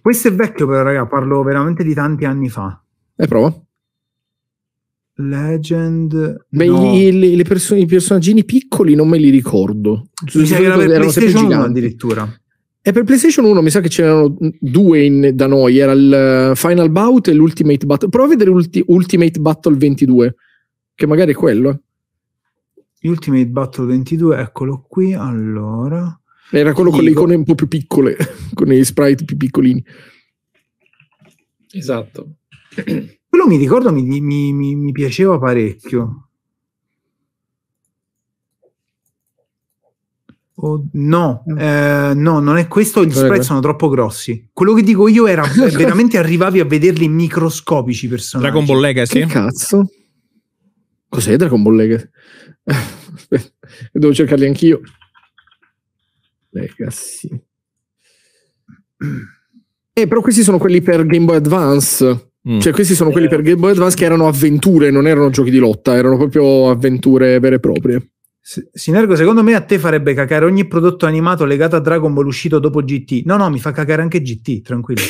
Questo è vecchio però, raga, parlo veramente di tanti anni fa. E eh, prova. Legend. Beh, no. i, perso- i personaggini piccoli non me li ricordo. Mi sa che era PlayStation 1 addirittura. E per PlayStation 1 mi sa che ce n'erano due in, da noi, era il eh, Final Bout e l'Ultimate Battle. Prova a vedere ulti, Ultimate Battle 22, che magari è quello. Eh. Ultimate Battle 22, eccolo qui, allora... Era quello Dico. con le icone un po' più piccole, con gli sprite più piccolini. Esatto. Quello mi ricordo mi, mi, mi, mi piaceva parecchio. Oh, no, eh, no, non è questo. Gli Prego. spread sono troppo grossi. Quello che dico io era veramente arrivavi a vederli microscopici. Personaggi. Dragon Ball Legacy? Che cazzo? Cos'è Dragon Ball Legacy? Devo cercarli anch'io. Legacy. Eh, però questi sono quelli per Game Boy Advance. Mm. Cioè, questi sono quelli eh. per Game Boy Advance che erano avventure, non erano giochi di lotta, erano proprio avventure vere e proprie. Sinergo, secondo me a te farebbe cacare ogni prodotto animato legato a Dragon Ball uscito dopo GT. No, no, mi fa cacare anche GT, tranquillo.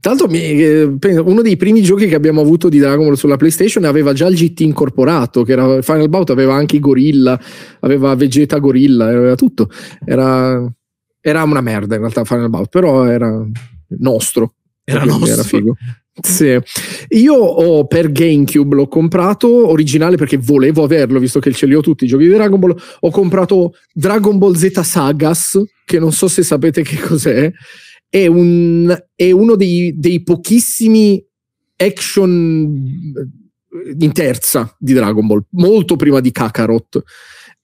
Tanto eh, uno dei primi giochi che abbiamo avuto di Dragon Ball sulla PlayStation aveva già il GT incorporato, che era Final Bout, aveva anche i Gorilla, aveva Vegeta Gorilla, aveva tutto. Era, era una merda in realtà Final Bout, però era nostro. Era nostro. Era figo. Sì, io ho, per GameCube l'ho comprato originale perché volevo averlo visto che ce li ho tutti i giochi di Dragon Ball. Ho comprato Dragon Ball Z Sagas, che non so se sapete che cos'è. È, un, è uno dei, dei pochissimi action in terza di Dragon Ball, molto prima di Kakarot.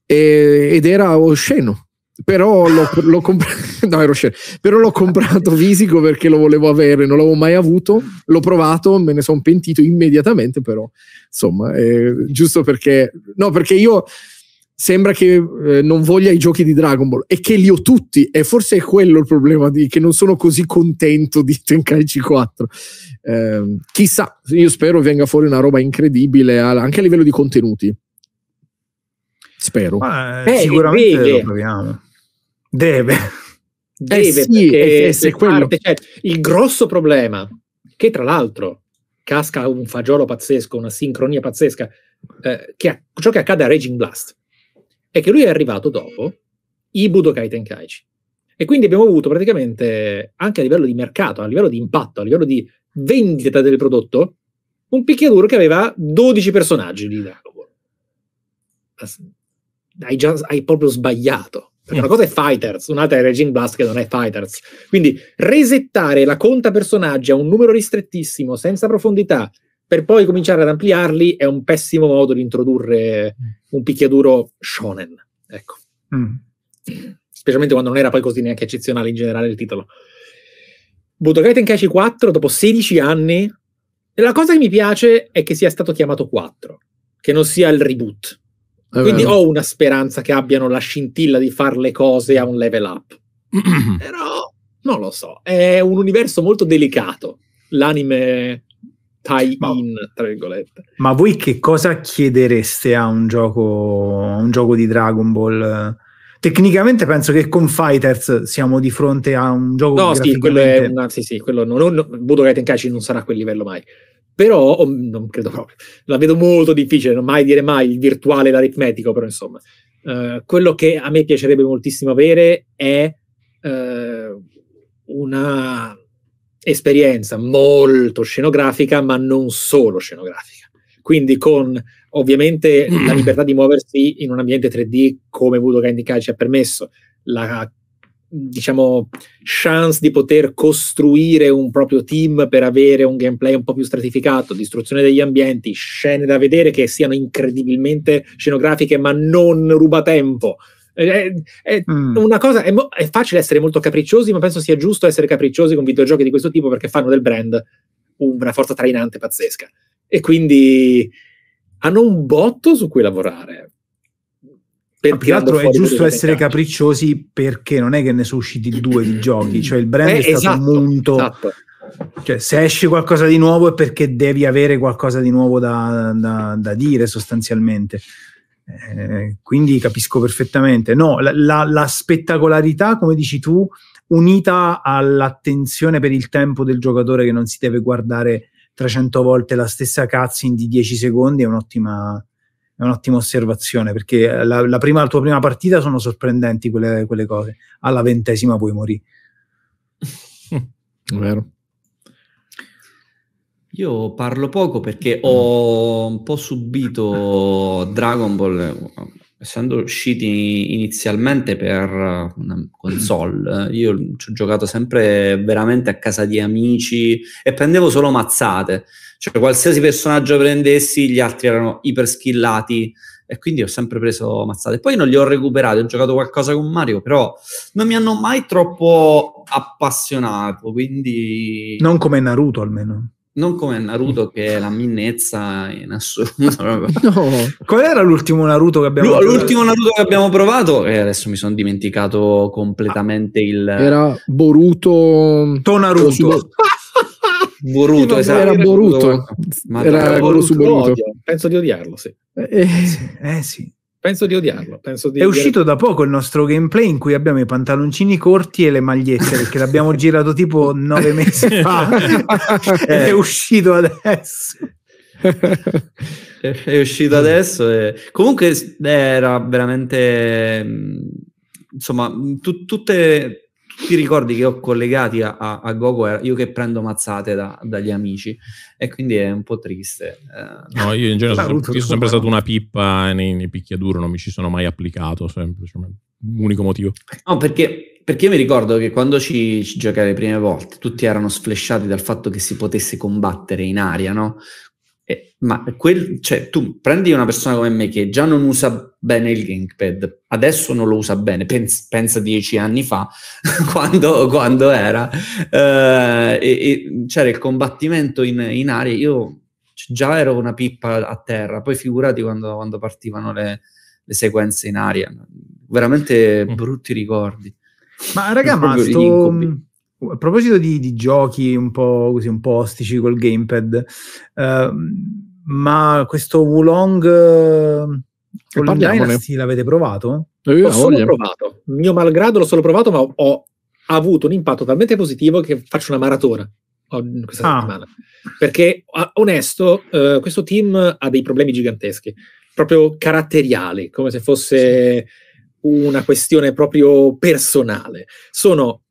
E, ed era osceno però l'ho, l'ho, compr- no, però l'ho, comprato fisico perché lo volevo avere, non l'avevo mai avuto, l'ho provato, me ne sono pentito immediatamente, però insomma, eh, giusto perché... No, perché io sembra che eh, non voglia i giochi di Dragon Ball e che li ho tutti e forse è quello il problema di, che non sono così contento di Tenkaichi 4 eh, chissà io spero venga fuori una roba incredibile anche a livello di contenuti spero Ma, eh, eh, sicuramente lo proviamo Deve. Deve, eh sì, è, è, quello... parte, cioè, il grosso problema, che tra l'altro casca un fagiolo pazzesco, una sincronia pazzesca, eh, che a, ciò che accade a Raging Blast è che lui è arrivato dopo i Budokai Tenkaichi. E quindi abbiamo avuto praticamente, anche a livello di mercato, a livello di impatto, a livello di vendita del prodotto, un picchiaduro che aveva 12 personaggi di Dragon Ball. Hai, già, hai proprio sbagliato una cosa è Fighters, un'altra è Raging Blast che non è Fighters. Quindi resettare la conta personaggi a un numero ristrettissimo, senza profondità, per poi cominciare ad ampliarli è un pessimo modo di introdurre mm. un picchiaduro shonen. Ecco. Mm. Specialmente quando non era poi così neanche eccezionale in generale il titolo. Budokai Tenkaichi 4 dopo 16 anni. E la cosa che mi piace è che sia stato chiamato 4, che non sia il reboot. È Quindi vero. ho una speranza che abbiano la scintilla di fare le cose a un level up. Però non lo so, è un universo molto delicato, l'anime tie-in, tra virgolette. Ma voi che cosa chiedereste a un gioco, un gioco di Dragon Ball? Tecnicamente penso che con Fighters siamo di fronte a un gioco... No, sì, quello è una, sì, sì, quello non, non, Budokai Tenkaichi non sarà a quel livello mai però oh, non credo proprio, la vedo molto difficile, non mai dire mai il virtuale l'aritmetico, però insomma, uh, quello che a me piacerebbe moltissimo avere è uh, una esperienza molto scenografica, ma non solo scenografica. Quindi con ovviamente la libertà di muoversi in un ambiente 3D come Voodoo Candy Kai ci ha permesso, la diciamo, chance di poter costruire un proprio team per avere un gameplay un po' più stratificato, distruzione degli ambienti, scene da vedere che siano incredibilmente scenografiche ma non rubatempo. È, è mm. una cosa, è, mo- è, facile essere molto capricciosi, ma penso sia giusto essere capricciosi con videogiochi di questo tipo perché fanno del brand una forza trainante pazzesca. E quindi hanno un botto su cui lavorare per più altro è giusto essere mercato. capricciosi perché non è che ne sono usciti due di giochi, cioè il brand eh, è stato esatto, munto. Esatto. Cioè, se esce qualcosa di nuovo è perché devi avere qualcosa di nuovo da, da, da dire sostanzialmente. Eh, quindi capisco perfettamente. No, la, la, la spettacolarità, come dici tu, unita all'attenzione per il tempo del giocatore che non si deve guardare 300 volte la stessa cutscene di 10 secondi è un'ottima, è un'ottima osservazione, perché la, la, prima, la tua prima partita sono sorprendenti quelle, quelle cose, alla ventesima poi morì Vero. Io parlo poco perché ho un po' subito Dragon Ball, essendo usciti inizialmente per eh, una console, eh, io ci ho giocato sempre veramente a casa di amici e prendevo solo mazzate, cioè qualsiasi personaggio prendessi gli altri erano iper skillati e quindi ho sempre preso mazzate. Poi non li ho recuperati, ho giocato qualcosa con Mario, però non mi hanno mai troppo appassionato, quindi... Non come Naruto almeno non come Naruto che è la minnezza in assoluto. No. Qual era l'ultimo Naruto che abbiamo L- provato? L'ultimo Naruto che abbiamo provato, e eh, adesso mi sono dimenticato completamente il... Era Boruto... Tonaruto. Tosubo... Boruto, esatto. Era Boruto. era, esatto. Boruto. Penso di odiarlo, sì. Eh, eh, eh sì. Eh, Penso di odiarlo. Penso di è uscito da poco il nostro gameplay in cui abbiamo i pantaloncini corti e le magliette, perché l'abbiamo girato tipo nove mesi fa. è uscito adesso. è uscito adesso. E... Comunque eh, era veramente... Mm, insomma, tu, tutte ti ricordi che ho collegati a, a, a Gogo io che prendo mazzate da, dagli amici e quindi è un po' triste. Eh. no, io in genere sono, io sono sempre stato una pippa nei, nei picchiaduro, non mi ci sono mai applicato, semplicemente. Unico motivo. No, perché perché mi ricordo che quando ci, ci, giocai le prime volte tutti erano sflesciati dal fatto che si potesse combattere in aria, no? ma quel, cioè, tu prendi una persona come me che già non usa bene il gamepad, adesso non lo usa bene, pensa, pensa dieci anni fa, quando, quando, era, eh, e, e c'era il combattimento in, in aria, io già ero una pippa a terra, poi figurati quando, quando partivano le, le, sequenze in aria, veramente mm. brutti ricordi. Ma raga, ma sto, a proposito di, di, giochi un po' così, un po' ostici col gamepad, ehm, ma questo Wulong uh, Dynasty l'avete provato? Io eh, l'ho solo provato. Mio malgrado l'ho solo provato, ma ho avuto un impatto talmente positivo che faccio una maratona questa ah. settimana. Perché, ah, onesto, eh, questo team ha dei problemi giganteschi, proprio caratteriali, come se fosse una questione proprio personale. Sono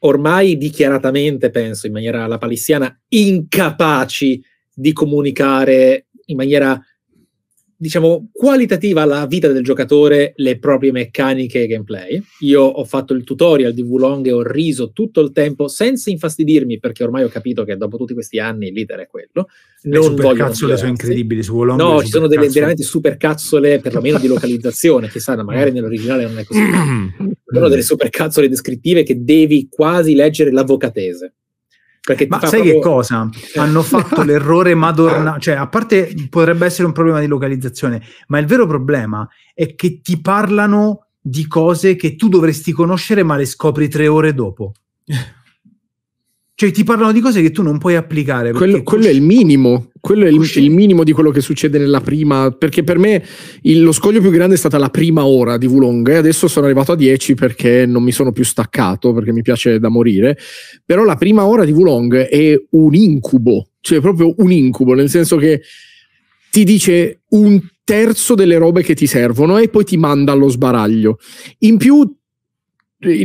ormai dichiaratamente, penso in maniera lapalissiana, incapaci di comunicare in maniera diciamo, qualitativa alla vita del giocatore le proprie meccaniche e gameplay. Io ho fatto il tutorial di Wulong e ho riso tutto il tempo senza infastidirmi perché ormai ho capito che dopo tutti questi anni il leader è quello. Non le supercazzole sono incredibili su Wulong. No, ci sono delle veramente supercazzole perlomeno di localizzazione, chissà, magari nell'originale non è così. sono delle supercazzole descrittive che devi quasi leggere l'avvocatese perché Ma sai proprio... che cosa? Eh. Hanno fatto l'errore madonna, cioè a parte potrebbe essere un problema di localizzazione, ma il vero problema è che ti parlano di cose che tu dovresti conoscere ma le scopri tre ore dopo. Cioè, ti parlano di cose che tu non puoi applicare. Quello, quello è il minimo. Quello è il, il, minimo di quello che succede nella prima. Perché per me il, lo scoglio più grande è stata la prima ora di Wulong. E adesso sono arrivato a 10 perché non mi sono più staccato, perché mi piace da morire. Però la prima ora di Wulong è un incubo. Cioè, proprio un incubo, nel senso che ti dice un terzo delle robe che ti servono e poi ti manda allo sbaraglio. In più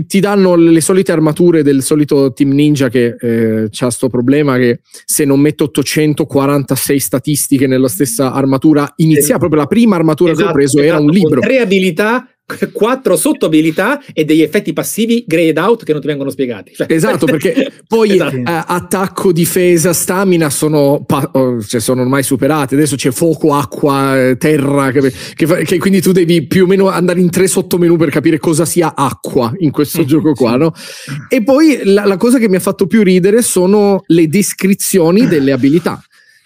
ti danno le solite armature del solito Team Ninja che eh, ha sto problema che se non metto 846 statistiche nella stessa armatura inizia proprio la prima armatura esatto, che ho esatto, preso esatto, era un libro tre abilità quattro abilità e degli effetti passivi grayed out che non ti vengono spiegati. Cioè. Esatto, perché esatto. poi esatto. Eh, attacco, difesa, stamina sono, pa- oh, cioè, sono, ormai superate. Adesso c'è fuoco, acqua, eh, terra, che, che, che, quindi tu devi più o meno andare in tre sottomenu per capire cosa sia acqua in questo mm, gioco qua. No? E poi la, la cosa che mi ha fatto più ridere sono le descrizioni delle abilità.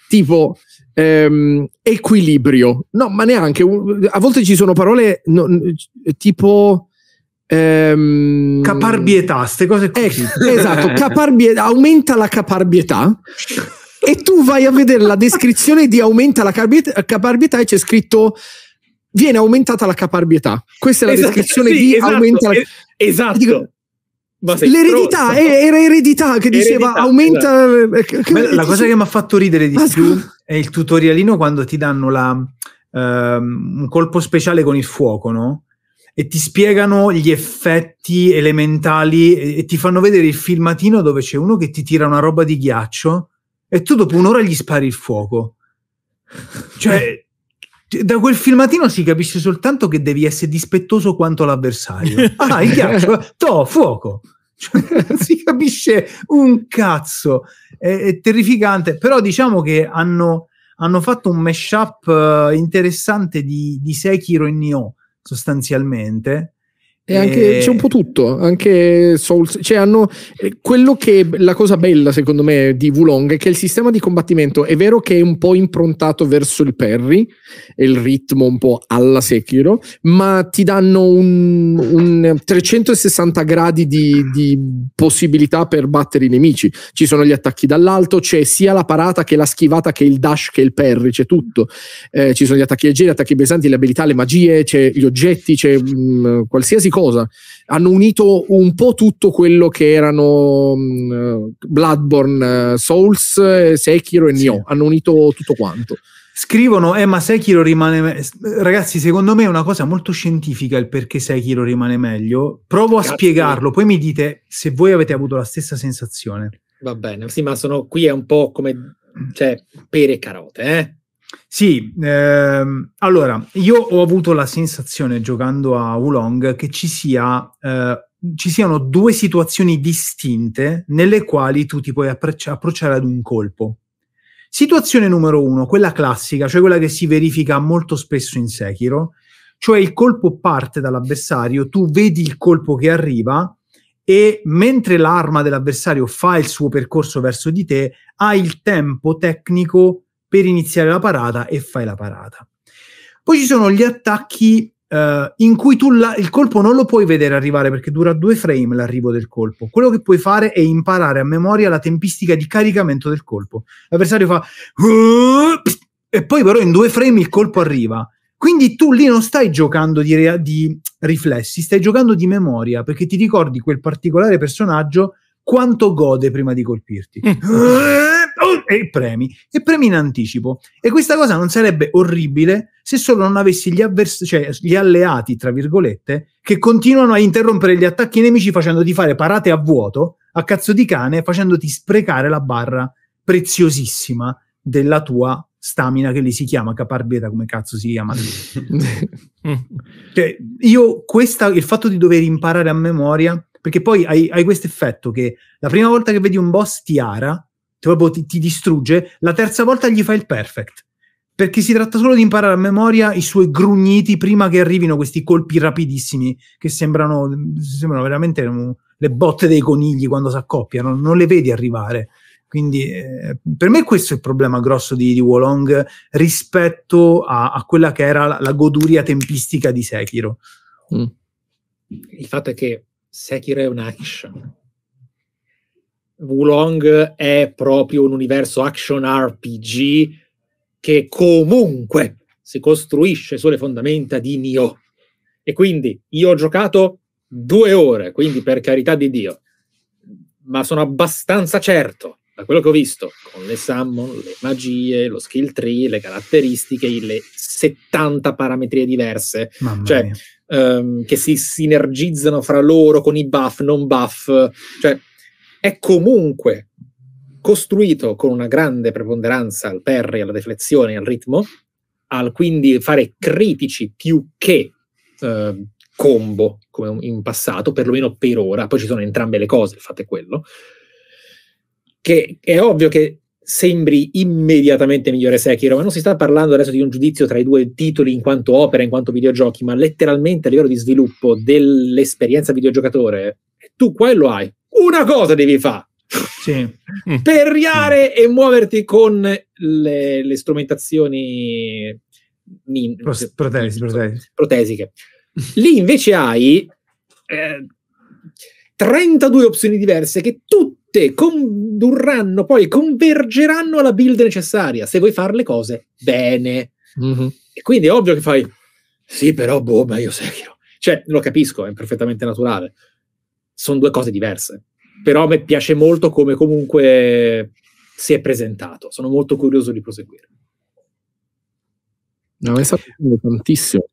Tipo, ehm, equilibrio. No, ma neanche. A volte ci sono parole no, tipo... Ehm... Caparbietà, queste cose qui. Eh, esatto, caparbietà, aumenta la caparbietà. e tu vai a vedere la descrizione di aumenta la caparbietà e c'è scritto viene aumentata la caparbietà. Questa è la esatto, descrizione sì, di esatto, aumenta la... Esatto. L'eredità pronto. era eredità che diceva eredità, aumenta. Esatto. Che, Beh, la cosa che mi ha fatto ridere di ah, più è il tutorialino quando ti danno la, ehm, un colpo speciale con il fuoco, no? e ti spiegano gli effetti elementali e, e, ti fanno vedere il filmatino dove c'è uno che ti tira una roba di ghiaccio e tu dopo un'ora gli spari il fuoco. Cioè, cioè, da quel filmatino si capisce soltanto che devi essere dispettoso quanto l'avversario. Ah, è chiaro, cioè, to, fuoco. Cioè, si capisce un cazzo. È, è, terrificante, però diciamo che hanno, hanno fatto un mashup uh, interessante di, di Sekiro e Nioh, sostanzialmente e anche, e... c'è un po' tutto, anche Souls, cioè hanno, eh, quello che, la cosa bella secondo me di Wulong è che il sistema di combattimento è vero che è un po' improntato verso il parry e il ritmo un po' alla Sekiro, ma ti danno un, un 360 gradi di, di, possibilità per battere i nemici. Ci sono gli attacchi dall'alto, c'è sia la parata che la schivata che il dash che il parry, c'è tutto. Eh, ci sono gli attacchi leggeri, gli attacchi pesanti, le abilità, le magie, c'è gli oggetti, c'è mh, mm, qualsiasi cosa cosa. Hanno unito un po' tutto quello che erano um, Bloodborne, eh, Souls, eh, Sekiro e Nioh. Sì. Hanno unito tutto quanto scrivono eh ma Sekiro rimane me-". Eh, ragazzi secondo me è una cosa molto scientifica il perché Sekiro rimane meglio provo Cazzo. a spiegarlo poi mi dite se voi avete avuto la stessa sensazione va bene sì ma sono qui è un po' come cioè pere e carote eh sì, ehm, allora, io ho avuto la sensazione giocando a Wulong che ci, sia, eh, ci siano due situazioni distinte nelle quali tu ti puoi approcci- approcciare ad un colpo. Situazione numero uno, quella classica, cioè quella che si verifica molto spesso in Sekiro, cioè il colpo parte dall'avversario, tu vedi il colpo che arriva e mentre l'arma dell'avversario fa il suo percorso verso di te, hai il tempo tecnico per iniziare la parata e fai la parata. Poi ci sono gli attacchi Uh, in cui tu la, il colpo non lo puoi vedere arrivare perché dura due frame l'arrivo del colpo. Quello che puoi fare è imparare a memoria la tempistica di caricamento del colpo. L'avversario fa e poi però in due frame il colpo arriva. Quindi tu lì non stai giocando di, rea- di riflessi, stai giocando di memoria perché ti ricordi quel particolare personaggio quanto gode prima di colpirti. e premi, e premi in anticipo. E questa cosa non sarebbe orribile se solo non avessi gli, avvers- cioè, gli alleati, tra virgolette, che continuano a interrompere gli attacchi nemici facendoti fare parate a vuoto, a cazzo di cane, facendoti sprecare la barra preziosissima della tua stamina che lì si chiama caparbeta come cazzo si chiama cioè, io questa, il fatto di dover imparare a memoria perché poi hai, hai questo effetto che la prima volta che vedi un boss ti ara proprio ti, ti distrugge, la terza volta gli fa il perfect perché si tratta solo di imparare a memoria i suoi grugniti prima che arrivino questi colpi rapidissimi che sembrano, sembrano veramente le botte dei conigli quando si accoppiano, non le vedi arrivare. Quindi eh, per me questo è il problema grosso di, di Wolong rispetto a, a, quella che era la, la goduria tempistica di Sekiro. Mm. Il fatto è che Sekiro è un action, Wulong è proprio un universo action RPG che comunque si costruisce sulle fondamenta di Nioh. E quindi io ho giocato due ore, quindi per carità di Dio, ma sono abbastanza certo da quello che ho visto, con le summon, le magie, lo skill tree, le caratteristiche, le 70 parametrie diverse, Mamma cioè, um, che si sinergizzano fra loro con i buff, non buff, cioè è comunque costruito con una grande preponderanza al parry, alla deflezione, al ritmo, al quindi fare critici più che eh, combo come in passato, perlomeno per ora, poi ci sono entrambe le cose, fate quello, che è ovvio che sembri immediatamente migliore Sekiro, ma non si sta parlando adesso di un giudizio tra i due titoli in quanto opera, in quanto videogiochi, ma letteralmente a livello di sviluppo dell'esperienza videogiocatore, tu qua lo hai, una cosa devi fare. Sì. Mm. Perriare mm. e muoverti con le, le strumentazioni nin, Pros- protesi, protesi. protesiche. Lì invece hai eh, 32 opzioni diverse che tutte condurranno, poi convergeranno alla build necessaria se vuoi fare le cose bene. Mm-hmm. E quindi è ovvio che fai, sì, però, boh, ma io Sekiro. Cioè, lo capisco, è perfettamente naturale sono due cose diverse. Però mi piace molto come comunque si è presentato. Sono molto curioso di proseguire. No, è stato tantissimo.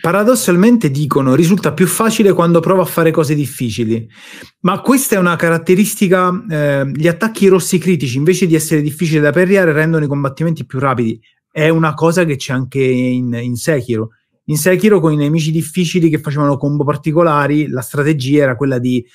Paradossalmente dicono risulta più facile quando provo a fare cose difficili, ma questa è una caratteristica, eh, gli attacchi rossi critici invece di essere difficili da perriare rendono i combattimenti più rapidi, è una cosa che c'è anche in, in Sekiro, in Sekiro con i nemici difficili che facevano combo particolari, la strategia era quella di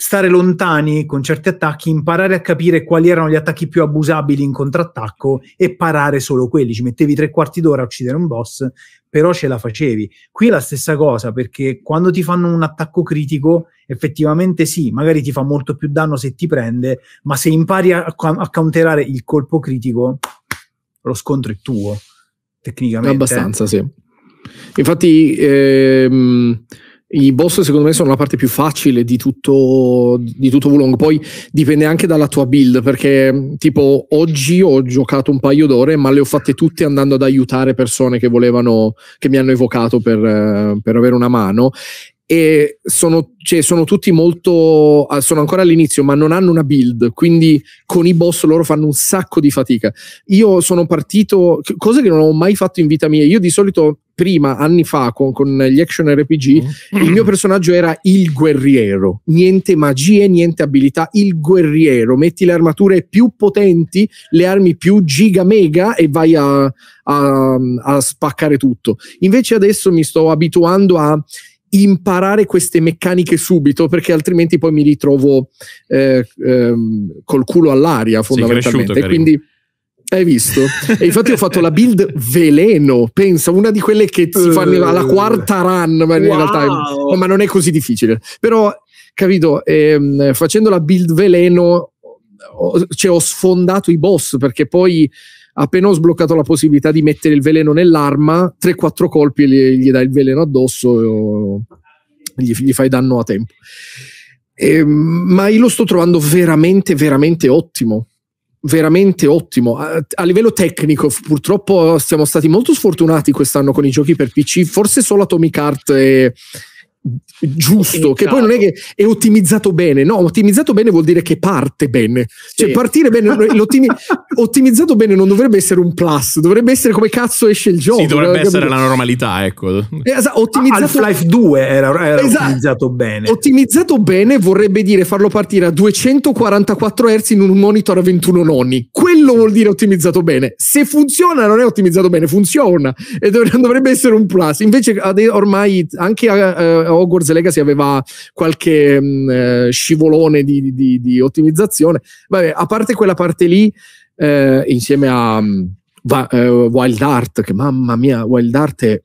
stare lontani con certi attacchi, imparare a capire quali erano gli attacchi più abusabili in contrattacco e parare solo quelli. Ci mettevi tre quarti d'ora a uccidere un boss, però ce la facevi. Qui è la stessa cosa, perché quando ti fanno un attacco critico, effettivamente sì, magari ti fa molto più danno se ti prende, ma se impari a, a counterare il colpo critico, lo scontro è tuo, tecnicamente. Abbastanza, sì. Infatti, ehm, i boss secondo me sono la parte più facile di tutto, di tutto Wulong. Poi dipende anche dalla tua build, perché tipo oggi ho giocato un paio d'ore, ma le ho fatte tutte andando ad aiutare persone che volevano, che mi hanno evocato per, per avere una mano. E sono, cioè, sono tutti molto. Ah, sono ancora all'inizio, ma non hanno una build. Quindi con i boss loro fanno un sacco di fatica. Io sono partito. Cose che non ho mai fatto in vita mia. Io di solito prima, anni fa, con, con gli action RPG, mm. il mio personaggio era il guerriero. Niente magie, niente abilità, il guerriero. Metti le armature più potenti, le armi più giga mega e vai a, a, a spaccare tutto. Invece adesso mi sto abituando a imparare queste meccaniche subito perché altrimenti poi mi ritrovo eh, ehm, col culo all'aria fondamentalmente. Cresciuto, quindi hai visto? E infatti ho fatto la build veleno, pensa, una di quelle che si fa alla quarta run, ma in wow. realtà oh, ma non è così difficile. Però, capito, ehm, facendo la build veleno, ho, cioè, ho sfondato i boss perché poi appena ho sbloccato la possibilità di mettere il veleno nell'arma, 3-4 colpi gli, gli dai il veleno addosso e gli, gli fai danno a tempo. Eh, ma io lo sto trovando veramente, veramente ottimo veramente ottimo. A, a, livello tecnico, purtroppo siamo stati molto sfortunati quest'anno con i giochi per PC, forse solo Atomic Heart e giusto, che poi non è che è ottimizzato bene, no, ottimizzato bene vuol dire che parte bene, cioè, sì. cioè partire bene, ottimizzato bene non dovrebbe essere un plus, dovrebbe essere come cazzo esce il gioco. Sì, dovrebbe essere la normalità, ecco. Esa, eh, ottimizzato... Ah, Half-Life 2 era, era esatto. ottimizzato bene. Ottimizzato bene vorrebbe dire farlo partire a 244 Hz in un monitor a 21 nonni, quello vuol dire ottimizzato bene, se funziona non è ottimizzato bene, funziona e dovrebbe essere un plus, invece ormai anche a, eh, a Hogwarts Legacy aveva qualche mh, mm, eh, scivolone di, di, di, ottimizzazione. Vabbè, a parte quella parte lì, eh, insieme a um, va, uh, Wild Art, che mamma mia, Wild Art è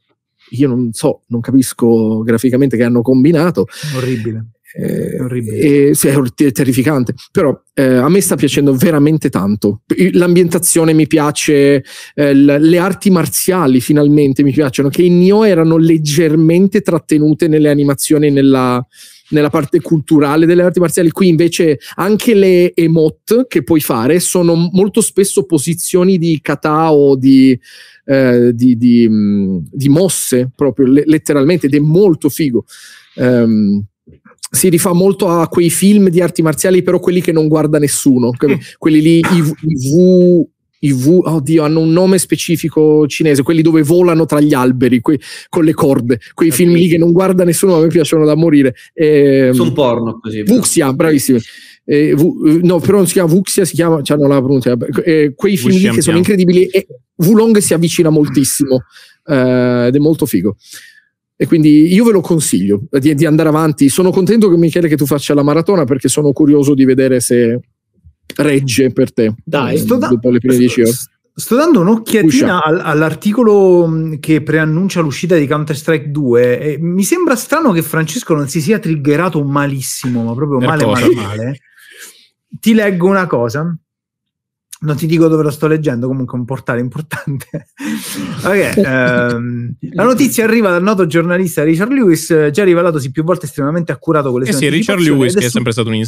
io non so, non capisco graficamente che hanno combinato. Orribile. Eh, orribile. E, sì, è, è, terrificante. Però eh, a me sta piacendo veramente tanto. L'ambientazione mi piace, eh, le arti marziali finalmente mi piacciono, che in Nioh erano leggermente trattenute nelle animazioni nella, nella parte culturale delle arti marziali. Qui invece anche le emote che puoi fare sono molto spesso posizioni di kata o di, eh, di, di, mm, di mosse, proprio le- letteralmente, ed è molto figo. Um, si rifà molto a quei film di arti marziali, però quelli che non guarda nessuno, mm. quelli lì, i, i V V, oddio, hanno un nome specifico cinese, quelli dove volano tra gli alberi que- con le corde, quei okay. film lì che non guarda nessuno, a me piacciono da morire. Eh, un porno così. Vuxia, però. bravissimi. Eh, v- eh, no, però non si chiama Vuxia, si chiama, cioè non la pronuncia, eh, eh quei film Vuxiam lì che sono incredibili e Wulong si avvicina moltissimo eh, ed è molto figo. E quindi io ve lo consiglio di, di, andare avanti. Sono contento che Michele che tu faccia la maratona perché sono curioso di vedere se regge per te. Dai, eh, sto, da- sto, sto dando un'occhiatina all- all'articolo mm, che preannuncia l'uscita di Counter-Strike 2. E mi sembra strano che Francesco non si sia triggerato malissimo, ma proprio male, cosa? male, male. Ti leggo una cosa non ti dico dove lo sto leggendo, comunque è un portale importante. okay, ehm, la notizia arriva dal noto giornalista Richard Lewis, eh, già rivelatosi più volte estremamente accurato con le eh sue eh sì, Richard Lewis, è che è sempre stato un,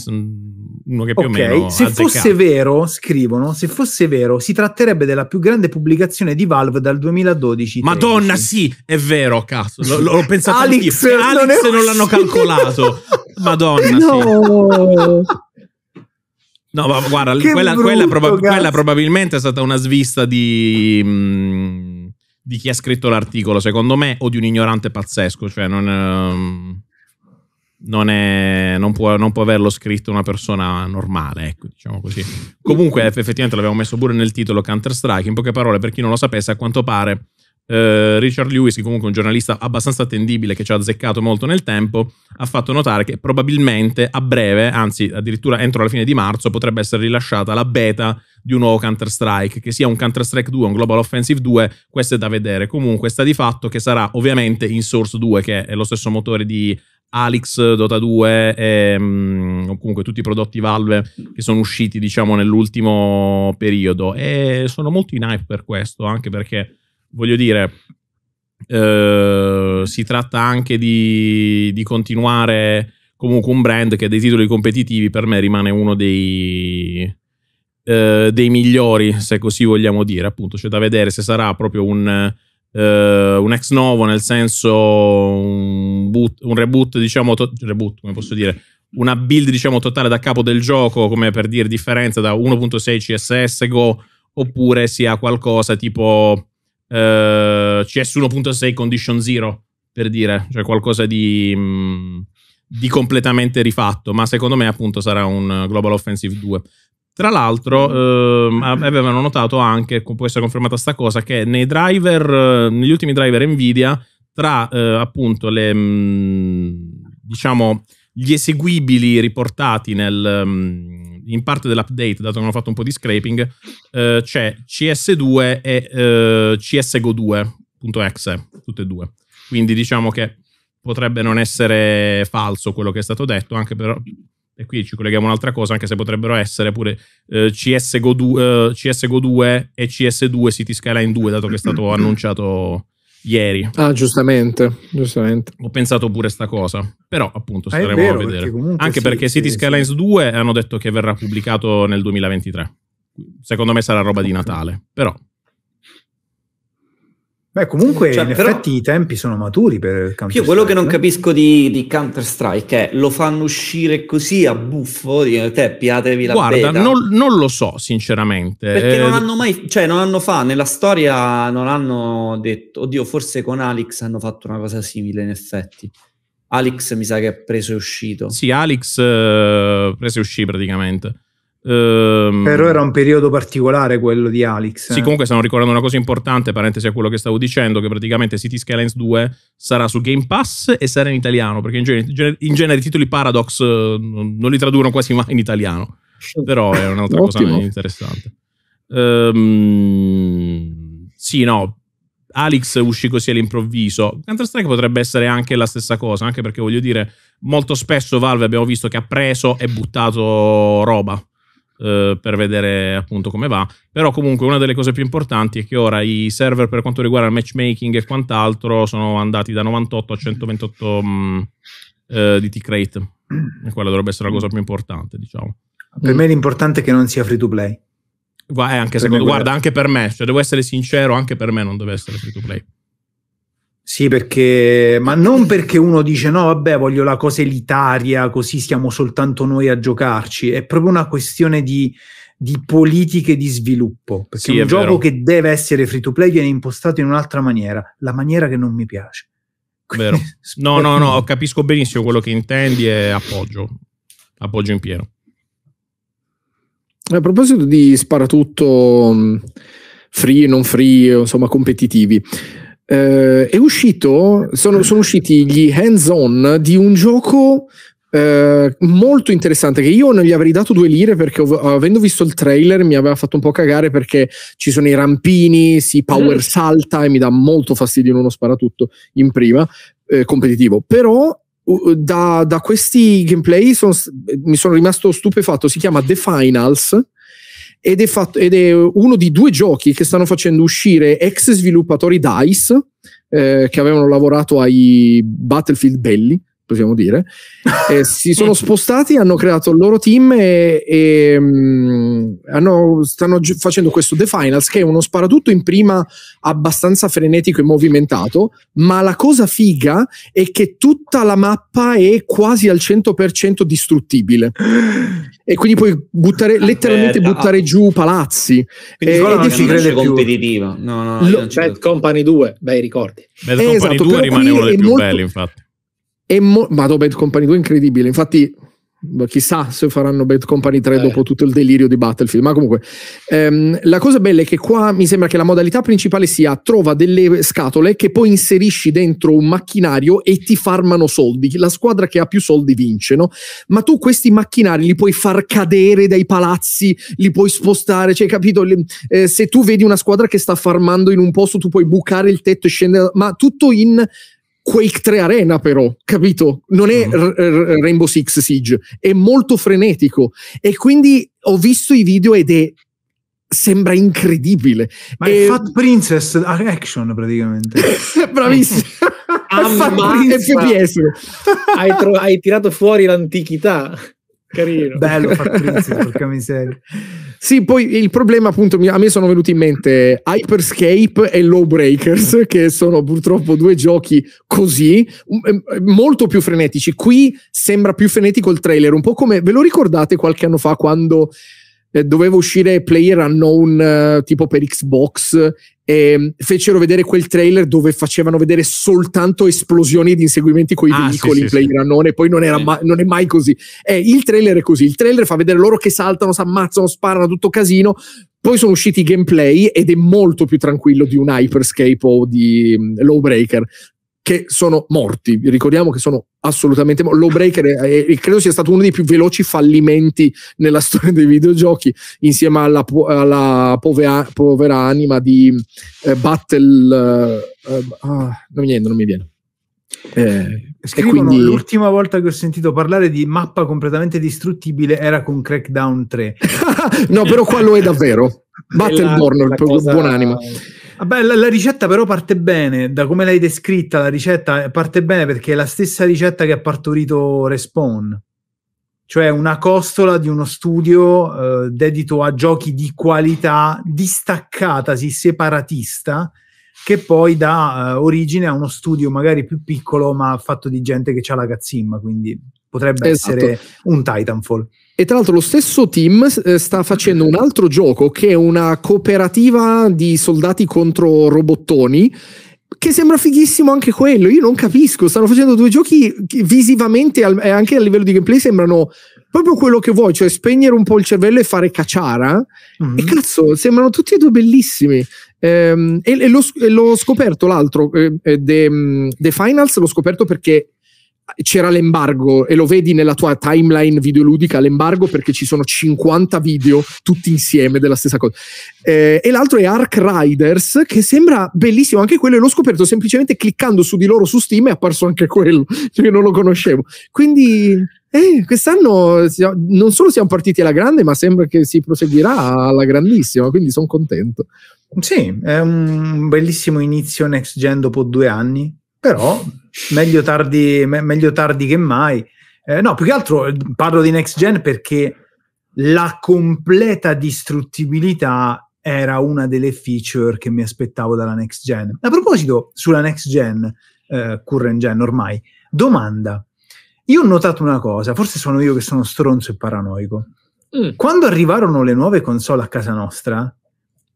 uno che più okay, o meno. Se azzeccato. fosse vero, scrivono, se fosse vero, si tratterebbe della più grande pubblicazione di Valve dal 2012. Madonna, sì, è vero, cazzo. L- l'ho pensato Alex, anch'io. Alex non, non l'hanno calcolato. Madonna, no. sì. No, ma guarda, quella, quella, proba- quella, probabilmente è stata una svista di, mh, mm, di, chi ha scritto l'articolo, secondo me, o di un ignorante pazzesco. Cioè, non, ehm, non, è, non, può, non può, averlo scritto una persona normale, ecco, diciamo così. Comunque, effettivamente l'abbiamo messo pure nel titolo Counter-Strike. In poche parole, per chi non lo sapesse, a quanto pare eh, Richard Lewis, che comunque è un giornalista abbastanza attendibile che ci ha azzeccato molto nel tempo, ha fatto notare che probabilmente a breve, anzi addirittura entro la fine di marzo, potrebbe essere rilasciata la beta di un nuovo Counter-Strike, che sia un Counter-Strike 2 o un Global Offensive 2, questo è da vedere. Comunque sta di fatto che sarà ovviamente in Source 2, che è lo stesso motore di Alex, Dota 2 e um, comunque tutti i prodotti Valve che sono usciti diciamo nell'ultimo periodo e sono molto in hype per questo anche perché voglio dire, eh, si tratta anche di, di, continuare comunque un brand che dei titoli competitivi per me rimane uno dei, eh, dei migliori, se così vogliamo dire. Appunto, c'è da vedere se sarà proprio un, eh, un ex novo, nel senso un, boot, un reboot, diciamo, to- reboot, come posso dire, una build diciamo totale da capo del gioco, come per dire differenza da 1.6 CSS Go, oppure sia qualcosa tipo eh, CS 1.6 Condition Zero, per dire, cioè qualcosa di, mm, di completamente rifatto, ma secondo me appunto sarà un Global Offensive 2. Tra l'altro, ehm, avevano notato anche, può essere confermata sta cosa, che nei driver, negli ultimi driver Nvidia, tra eh, appunto le, mm, diciamo, gli eseguibili riportati nel, mh, mm, in parte dell'update, dato che hanno fatto un po' di scraping, eh, c'è CS2 e eh, CSGO2.exe, tutte e due. Quindi diciamo che potrebbe non essere falso quello che è stato detto, anche però e qui ci colleghiamo un'altra cosa, anche se potrebbero essere pure eh, CSGO, 2, eh, CSGO 2 e CS2 City Skyline 2, dato che è stato annunciato ieri. Ah, giustamente, giustamente. Ho pensato pure sta cosa, però appunto ah, staremo vero, a vedere. Perché Anche sì, perché sì, City Skylines sì. 2 hanno detto che verrà pubblicato nel 2023. Secondo me sarà roba okay. di Natale, però Beh, comunque cioè, in però, effetti i tempi sono maturi per il campionato. Io quello che non eh. capisco di, di Counter-Strike è lo fanno uscire così a buffo, di, te piatevi la Guarda, non, non, lo so sinceramente. Perché eh, non hanno mai, cioè non hanno fatto, nella storia non hanno detto, oddio forse con Alex hanno fatto una cosa simile in effetti. Alex mi sa che è preso e uscito. Sì, Alex eh, preso e uscì praticamente. Um, Però era un periodo particolare quello di Alex. Sì, eh. comunque stanno ricordando una cosa importante, parentesi a quello che stavo dicendo, che praticamente City Skylines 2 sarà su Game Pass e sarà in italiano, perché in genere, in genere i titoli Paradox eh, non li traducono quasi mai in italiano. Però è un'altra cosa interessante. Um, sì, no, Alex uscì così all'improvviso. Counter-Strike potrebbe essere anche la stessa cosa, anche perché voglio dire, molto spesso Valve abbiamo visto che ha preso e buttato roba. Eh, per vedere appunto come va. Però comunque una delle cose più importanti è che ora i server per quanto riguarda il matchmaking e quant'altro sono andati da 98 a 128 mh, mm, eh, di T-Crate. E quella dovrebbe essere la cosa più importante, diciamo. Per mm. me l'importante è che non sia free to play. Eh, guarda, anche, secondo, guarda, anche per me, cioè, devo essere sincero, anche per me non deve essere free to play. Sì, perché, ma non perché uno dice no, vabbè, voglio la cosa elitaria, così siamo soltanto noi a giocarci. È proprio una questione di, di politiche di sviluppo. Perché sì, un gioco vero. che deve essere free to play viene impostato in un'altra maniera, la maniera che non mi piace. Vero. no, no, no, capisco benissimo quello che intendi e appoggio, appoggio in pieno. A proposito di sparatutto free non free, insomma, competitivi eh, è uscito, sono, sono usciti gli hands-on di un gioco eh, molto interessante che io non gli avrei dato due lire perché ov- avendo visto il trailer mi aveva fatto un po' cagare perché ci sono i rampini, si power mm. salta e mi dà molto fastidio in uno sparatutto in prima eh, competitivo però uh, da, da, questi gameplay son, mi sono rimasto stupefatto si chiama The Finals ed è, fatto, ed è, uno di due giochi che stanno facendo uscire ex sviluppatori DICE eh, che avevano lavorato ai Battlefield Belli possiamo dire, eh, si sono spostati, hanno creato il loro team e, e um, hanno, stanno gi- facendo questo The Finals che è uno sparatutto in prima abbastanza frenetico e movimentato, ma la cosa figa è che tutta la mappa è quasi al 100% distruttibile e quindi puoi buttare, letteralmente Aperta. Ah. buttare giù palazzi. Quindi eh, ed è figa. Non competitiva. No, no, Lo, Bad Company 2, bei ricordi. Eh, Bad eh, Company esatto, 2 rimane uno dei più molto, belli infatti e mo- ma Bad Company 2 è incredibile. Infatti, chissà se faranno Bad Company 3 eh. dopo tutto il delirio di Battlefield. Ma comunque, ehm, la cosa bella è che qua mi sembra che la modalità principale sia trova delle scatole che poi inserisci dentro un macchinario e ti farmano soldi. La squadra che ha più soldi vince, no? Ma tu questi macchinari li puoi far cadere dai palazzi, li puoi spostare, cioè, capito? Le, eh, se tu vedi una squadra che sta farmando in un posto, tu puoi bucare il tetto e scendere, ma tutto in Quake 3 Arena però, capito? Non è mhm. r- r- Rainbow Six Siege, è molto frenetico e quindi ho visto i video ed è sembra incredibile. Ma e... è Fat Princess Action praticamente. Bravissimo. Amma, FPS. Hai, tro- hai tirato fuori l'antichità. Carino. Bello Fabrizio, porca miseria. Sì, poi il problema appunto a me sono venuti in mente Hyperscape e Lawbreakers, che sono purtroppo due giochi così, molto più frenetici. Qui sembra più frenetico il trailer, un po' come, ve lo ricordate qualche anno fa quando eh, doveva uscire Player Unknown eh, tipo per Xbox e mm, fecero vedere quel trailer dove facevano vedere soltanto esplosioni di inseguimenti con i ah, veicoli sì, sì, Player sì. Unknown e poi non, eh. ma- non, è mai così. Eh, il trailer è così, il trailer fa vedere loro che saltano, si ammazzano, sparano, tutto casino, poi sono usciti i gameplay ed è molto più tranquillo di un Hyperscape o di um, Lawbreaker che sono morti. Ricordiamo che sono assolutamente morti. Lawbreaker è, è, credo sia stato uno dei più veloci fallimenti nella storia dei videogiochi, insieme alla, alla povera, povera, anima di eh, Battle. Eh, ah, non mi viene, non mi viene. Eh, Scrivono, quindi... l'ultima volta che ho sentito parlare di mappa completamente distruttibile era con Crackdown 3. no, però qua lo è davvero. Battle Born, buon'anima. Eh Vabbè, la, la, ricetta però parte bene, da come l'hai descritta la ricetta parte bene perché è la stessa ricetta che ha partorito Respawn, cioè una costola di uno studio eh, dedito a giochi di qualità distaccatasi, separatista, che poi dà eh, origine a uno studio magari più piccolo ma fatto di gente che ha la cazzimma, quindi potrebbe esatto. essere un Titanfall. E tra l'altro lo stesso team eh, sta facendo un altro gioco che è una cooperativa di soldati contro robottoni che sembra fighissimo anche quello. Io non capisco, stanno facendo due giochi che visivamente e eh, anche a livello di gameplay sembrano proprio quello che vuoi, cioè spegnere un po' il cervello e fare cacciara. Mm-hmm. E cazzo, sembrano tutti e due bellissimi. Ehm, e, e, l'ho, e, l'ho, scoperto l'altro, eh, The eh, Finals l'ho scoperto perché c'era l'embargo e lo vedi nella tua timeline videoludica l'embargo perché ci sono 50 video tutti insieme della stessa cosa eh, e l'altro è Ark Riders che sembra bellissimo anche quello e l'ho scoperto semplicemente cliccando su di loro su Steam è apparso anche quello cioè non lo conoscevo quindi eh, quest'anno non solo siamo partiti alla grande ma sembra che si proseguirà alla grandissima quindi sono contento sì è un bellissimo inizio next gen dopo due anni però meglio tardi, me- meglio tardi che mai. Eh, no, più che altro eh, parlo di next gen perché la completa distruttibilità era una delle feature che mi aspettavo dalla next gen. A proposito, sulla next gen, eh, current gen ormai, domanda. Io ho notato una cosa, forse sono io che sono stronzo e paranoico. Mm. Quando arrivarono le nuove console a casa nostra,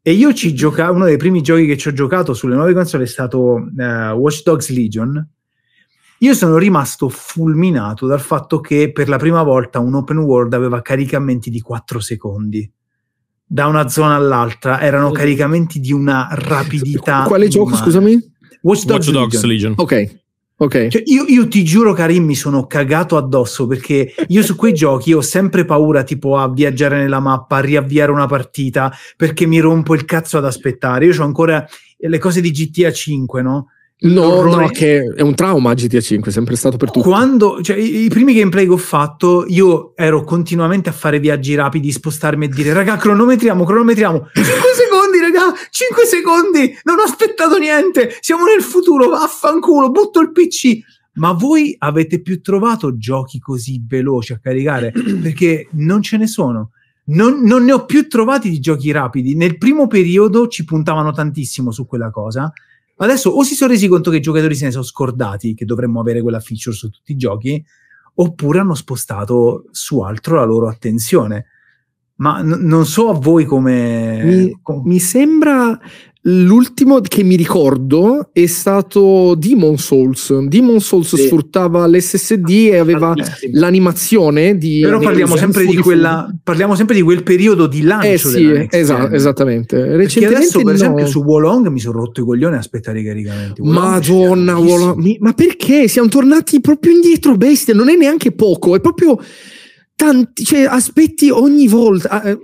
e io ci giocavo, uno dei primi giochi che ci ho giocato sulle nuove console è stato eh, Watch Dogs Legion, io sono rimasto fulminato dal fatto che per la prima volta un open world aveva caricamenti di 4 secondi. Da una zona all'altra erano caricamenti di una rapidità. Quale umana. gioco, scusami? Watch Dogs, Watch Dogs Legion. Legion. Ok. Okay. Cioè, io, io, ti giuro, Karim, mi sono cagato addosso perché io su quei giochi ho sempre paura, tipo a viaggiare nella mappa, a riavviare una partita perché mi rompo il cazzo ad aspettare. Io ho ancora le cose di GTA 5, no? No, no, che è un trauma GTA 5, è sempre stato per tutti. Quando, cioè, i, i, primi gameplay che ho fatto, io ero continuamente a fare viaggi rapidi, spostarmi e dire, raga, cronometriamo, cronometriamo. 5 secondi, raga, 5 secondi, non ho aspettato niente, siamo nel futuro, vaffanculo, butto il PC. Ma voi avete più trovato giochi così veloci a caricare? Perché non ce ne sono. Non, non ne ho più trovati di giochi rapidi. Nel primo periodo ci puntavano tantissimo su quella cosa ma adesso o si sono resi conto che i giocatori se ne sono scordati che dovremmo avere quella feature su tutti i giochi, oppure hanno spostato su altro la loro attenzione. Ma n- non so a voi come... Mi, com- mi sembra L'ultimo che mi ricordo è stato Demon Souls. Demon Souls sì. sfruttava l'SSD e aveva Tantissimo. Ah, l'animazione di. Però parliamo sempre di, quella, parliamo sempre di, quel periodo di lancio. Eh sì, esatto, esattamente. Recentemente Perché adesso, per no. esempio, su Wolong mi sono rotto i coglioni a aspettare i caricamenti. Wolong Madonna, Wolong. Ma perché? Siamo tornati proprio indietro, bestia. Non è neanche poco, è proprio tanti, cioè aspetti ogni volta. Ah, eh,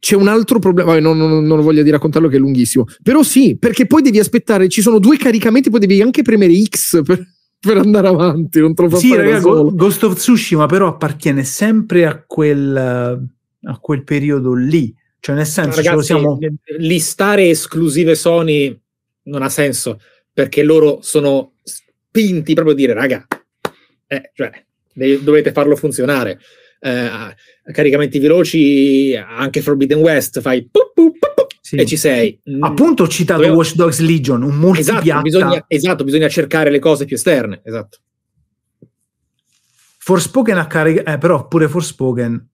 c'è un altro problema, non, non, non, voglio di raccontarlo che è lunghissimo, però sì, perché poi devi aspettare, ci sono due caricamenti, poi devi anche premere X per, per andare avanti, non te sì, fare raga, solo. Ghost of Tsushima però appartiene sempre a quel, a quel periodo lì, cioè nel senso Ragazzi, lo siamo... Eh, listare esclusive Sony non ha senso, perché loro sono spinti proprio a dire, raga, eh, cioè, dovete farlo funzionare eh, caricamenti veloci, anche Forbidden West, fai pup, pup, pup, sì. e ci sei. Mm. Appunto ho citato Dovevo... Watch Dogs Legion, un multipiatta. Esatto bisogna, esatto, bisogna cercare le cose più esterne, esatto. Forspoken ha caricato, eh, però pure Forspoken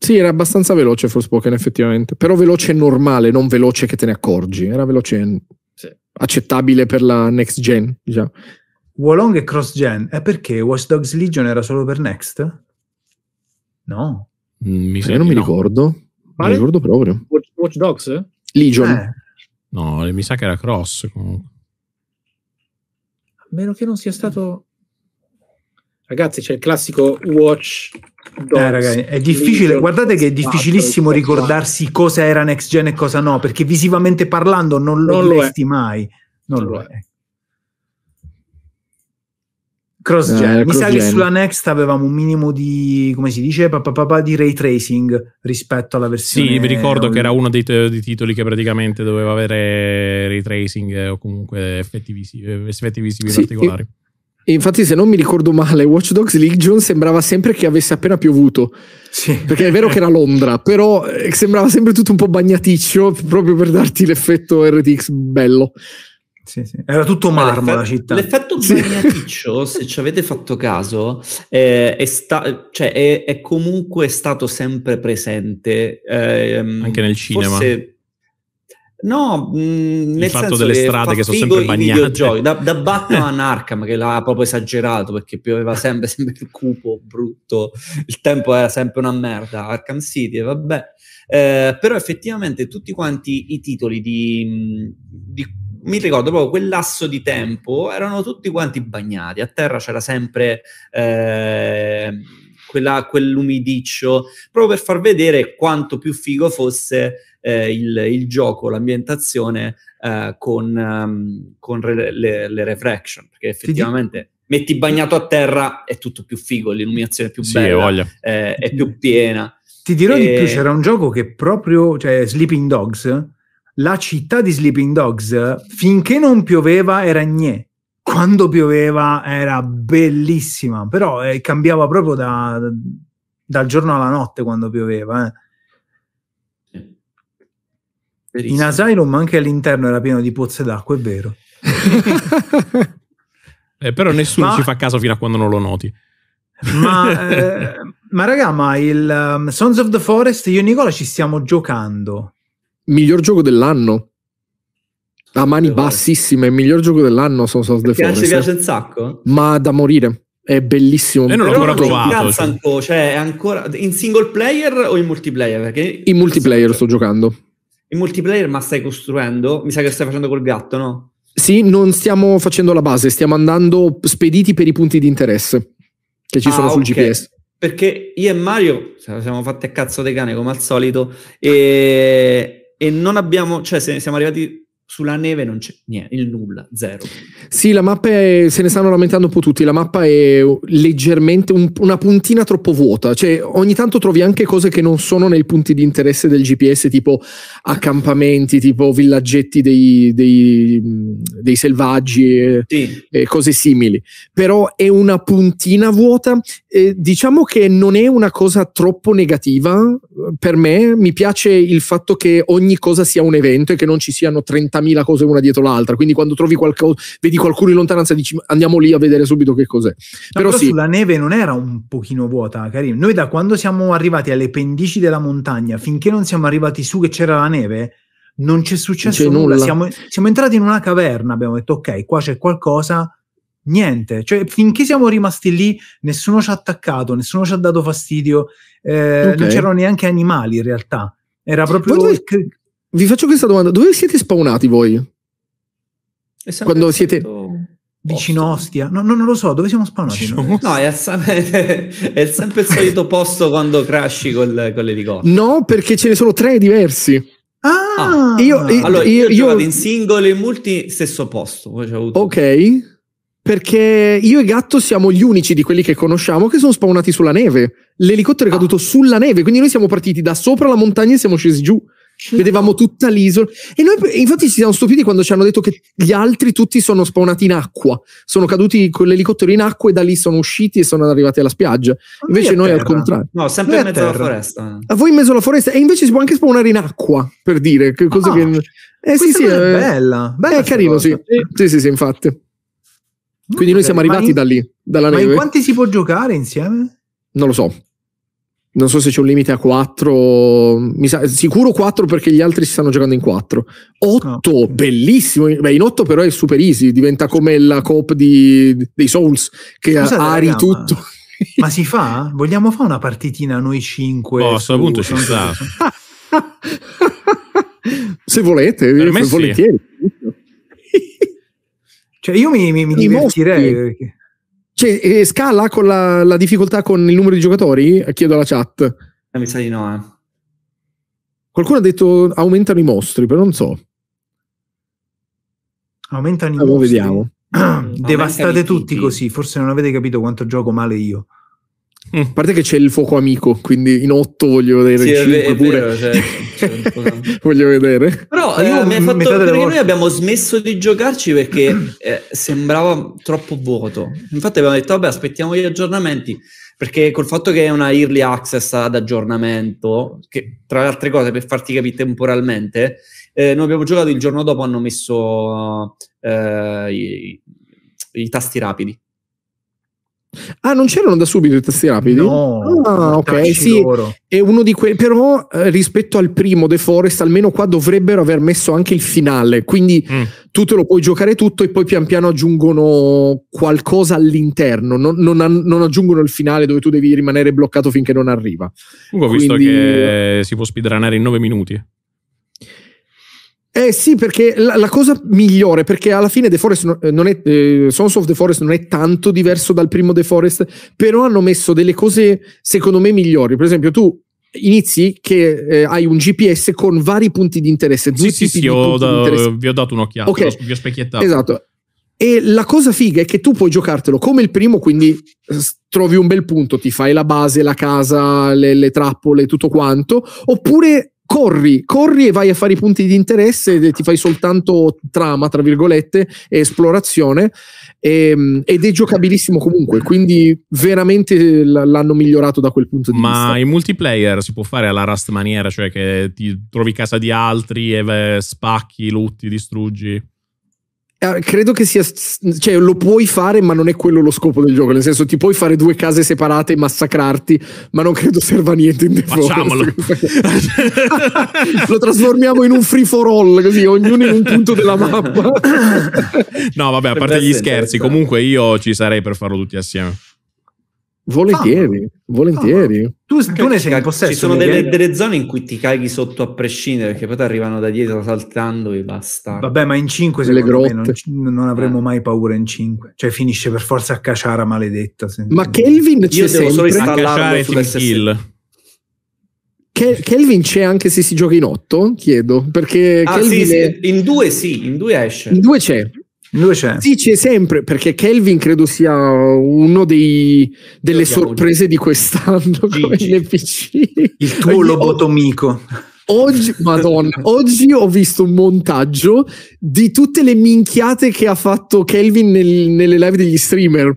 sì, era abbastanza veloce Forspoken effettivamente, però veloce normale, non veloce che te ne accorgi, era veloce mm, sì. accettabile per la next gen, diciamo. Wolong e cross gen, è eh, perché Watch Dogs Legion era solo per next? No. Mm, mi eh, non mi no. ricordo. Vale? mi ricordo proprio. Watch, Watch Dogs? Eh? Legion. Eh. No, eh, mi sa che era Cross comunque. A meno che non sia stato... Ragazzi, c'è il classico Watch Dogs. Eh, ragazzi, è difficile, Legion guardate che è difficilissimo 4, ricordarsi 4. cosa era next gen e cosa no, perché visivamente parlando non lo non resti mai. Non, non lo è. è cross gen. Eh, mi sa che sulla Next avevamo un minimo di, come si dice, pa, pa, pa, di ray tracing rispetto alla versione. Sì, vi ricordo all... che era uno dei, t- dei, titoli che praticamente doveva avere ray tracing o comunque effetti visivi, effetti visivi sì, particolari. E, e infatti, se non mi ricordo male, Watch Dogs Legion sembrava sempre che avesse appena piovuto. Sì. Perché è vero che era Londra, però eh, sembrava sempre tutto un po' bagnaticcio proprio per darti l'effetto RTX bello. Sì, sì. Era tutto cioè, marmo la città. L'effetto sì. bagnaticcio, se ci avete fatto caso, eh, è, sta- cioè è, è, comunque stato sempre presente. Ehm, Anche nel cinema. Forse... No, mh, mm, nel il fatto delle strade che sono sempre bagnate. Da, da Batman Arkham che l'ha proprio esagerato perché pioveva sempre, sempre il cupo brutto, il tempo era sempre una merda. Arkham City, vabbè. Eh, però effettivamente tutti quanti i titoli di, di mi ricordo proprio quel lasso di tempo erano tutti quanti bagnati, a terra c'era sempre eh, quella, quell'umidiccio, proprio per far vedere quanto più figo fosse eh, il, il, gioco, l'ambientazione eh, con, um, con re, le, le, refraction, perché effettivamente metti bagnato a terra è tutto più figo, l'illuminazione è più bella, sì, eh, è più piena. Ti dirò e... di più, eh, c'era un gioco che proprio, cioè Sleeping Dogs la città di Sleeping Dogs, finché non pioveva, era niente quando pioveva era bellissima, però eh, cambiava proprio da, dal giorno alla notte quando pioveva. Eh. In Asylum anche all'interno era pieno di pozze d'acqua, è vero. eh, però nessuno ma, ci fa caso fino a quando non lo noti. ma, eh, ma raga, ma il um, Sons of the Forest, io e Nicola ci stiamo giocando miglior gioco dell'anno. A mani bassissime, il miglior gioco dell'anno sono Souls the Forest. Ci piace un sacco? Ma da morire. È bellissimo. E non l'ho ancora provato. Cioè. cioè. è ancora in single player o in multiplayer? Perché in multiplayer sto giocando. In multiplayer, ma stai costruendo? Mi sa che stai facendo col gatto, no? Sì, non stiamo facendo la base, stiamo andando spediti per i punti di interesse che ci ah, sono sul okay. GPS. Perché io e Mario siamo fatti a cazzo dei cane come al solito e e non abbiamo, cioè siamo arrivati sulla neve non c'è niente, il nulla, zero. Sì, la mappa è, se ne stanno lamentando un po' tutti, la mappa è leggermente un, una puntina troppo vuota, cioè ogni tanto trovi anche cose che non sono nei punti di interesse del GPS, tipo accampamenti, tipo villaggetti dei, dei, dei selvaggi e, sì. e, cose simili, però è una puntina vuota, eh, diciamo che non è una cosa troppo negativa per me, mi piace il fatto che ogni cosa sia un evento e che non ci siano 30 80.000 cose una dietro l'altra, quindi quando trovi qualcosa, vedi qualcuno in lontananza dici andiamo lì a vedere subito che cos'è. No, però, però sì. sulla neve non era un pochino vuota, Karim. Noi da quando siamo arrivati alle pendici della montagna, finché non siamo arrivati su che c'era la neve, non c'è successo c'è nulla. nulla. Siamo, siamo, entrati in una caverna, abbiamo detto ok, qua c'è qualcosa, niente. Cioè, finché siamo rimasti lì, nessuno ci ha attaccato, nessuno ci ha dato fastidio, eh, okay. non c'erano neanche animali in realtà. Era proprio Potete vi faccio questa domanda: dove siete spawnati voi? Quando siete vicino Ostia? No, no, non lo so, dove siamo spawnati? No, no è, sempre, è, sempre il solito posto quando crashi col, con l'elicottero. No, perché ce ne sono tre diversi. Ah, ah io, io, allora, io, io, io in singolo e in multi, stesso posto. Ok. Perché io e Gatto siamo gli unici di quelli che conosciamo che sono spawnati sulla neve. L'elicottero è ah. caduto sulla neve, quindi noi siamo partiti da sopra la montagna e siamo scesi giù. Vedevamo tutta l'isola. E noi, infatti, ci siamo stupiti quando ci hanno detto che gli altri tutti sono spawnati in acqua. Sono caduti con l'elicottero in acqua e da lì sono usciti e sono arrivati alla spiaggia. Invece, noi terra. al contrario. No, sempre noi in mezzo alla foresta. A voi in mezzo alla foresta. E invece si può anche spawnare in acqua, per dire. Che ah, cosa ah, che... Eh sì, sì. È eh. bella. bella. È eh, carino, cosa. sì. Eh. Sì, sì, sì, infatti. Quindi noi siamo arrivati in, da lì, dalla neve. Ma in quanti si può giocare insieme? Non lo so non so se c'è un limite a 4, sa, sicuro 4 perché gli altri si stanno giocando in 4. 8, oh. bellissimo, beh in 8 però è super easy, diventa come la coop dei Souls che Scusa ari tutto. Ma si fa? Vogliamo fare una partitina noi 5? Oh, a questo punto ci sta. se volete, per me volentieri. Sì. Cioè io mi, mi, mi divertirei. Perché... Cioè, scala con la, la, difficoltà con il numero di giocatori? Chiedo alla chat. Eh, mi sa di no, eh. Qualcuno ha detto aumentano i mostri, però non so. Aumentano i allora, mostri. vediamo. Devastate tutti così, forse non avete capito quanto gioco male io. Mm. A parte che c'è il fuoco amico, quindi in 8 voglio vedere sì, 5 è vero, cioè, voglio vedere. Però eh, mi hai fatto perché noi abbiamo smesso di giocarci perché eh, sembrava troppo vuoto. Infatti abbiamo detto vabbè, aspettiamo gli aggiornamenti perché col fatto che è una early access ad aggiornamento, che tra le altre cose per farti capire temporalmente, eh, noi abbiamo giocato il giorno dopo hanno messo eh, i, i tasti rapidi Ah, non c'erano da subito i tasti rapidi? No, ah, ok, sì, loro. è uno di quei, però eh, rispetto al primo The Forest, almeno qua dovrebbero aver messo anche il finale, quindi mm. tu te lo puoi giocare tutto e poi pian piano aggiungono qualcosa all'interno, non, non, non aggiungono il finale dove tu devi rimanere bloccato finché non arriva. Comunque ho quindi... visto che si può speedrunare in 9 minuti. Eh sì, perché la, la, cosa migliore, perché alla fine The Forest non, eh, non è, eh, Sons of the Forest non è tanto diverso dal primo The Forest, però hanno messo delle cose secondo me migliori. Per esempio, tu inizi che eh, hai un GPS con vari punti di interesse. Sì, sì, sì, ho da, vi ho dato un'occhiata, okay. vi ho specchiettato. Esatto. E la cosa figa è che tu puoi giocartelo come il primo, quindi eh, trovi un bel punto, ti fai la base, la casa, le, le trappole, tutto quanto, oppure corri, corri e vai a fare i punti di interesse, e ti fai soltanto trama, tra virgolette, e esplorazione, e, ehm, ed è giocabilissimo comunque, quindi veramente l'hanno migliorato da quel punto di Ma vista. Ma in multiplayer si può fare alla Rust maniera, cioè che ti trovi casa di altri e spacchi, lutti, distruggi? Eh, credo che sia, cioè lo puoi fare, ma non è quello lo scopo del gioco. Nel senso, ti puoi fare due case separate e massacrarti, ma non credo serva a niente in Facciamolo. lo trasformiamo in un free for all, così ognuno in un punto della mappa. no, vabbè, a parte gli scherzi, certo. comunque io ci sarei per farlo tutti assieme. Volentieri, ah, volentieri. Ah, tu, tu ne sei in possesso. Ci sono delle, delle, zone in cui ti caghi sotto a prescindere, perché poi ti arrivano da dietro saltando e basta. Vabbè, ma in 5 se grotte. Non, non, avremo eh. mai paura in 5. Cioè finisce per forza a caciara maledetta. Ma Kelvin c'è Io sempre. solo installarlo sull'SSD. Kel- Kelvin c'è anche se si gioca in 8? Chiedo, perché ah, sì, è... sì. in 2 sì, in 2 esce. In 2 c'è. Lui c'è. Sì, sempre, perché Kelvin credo sia uno dei, delle sorprese Gigi. di quest'anno con come NPC. Il tuo lobotomico. Oggi, madonna, oggi ho visto un montaggio di tutte le minchiate che ha fatto Kelvin nel, nelle live degli streamer,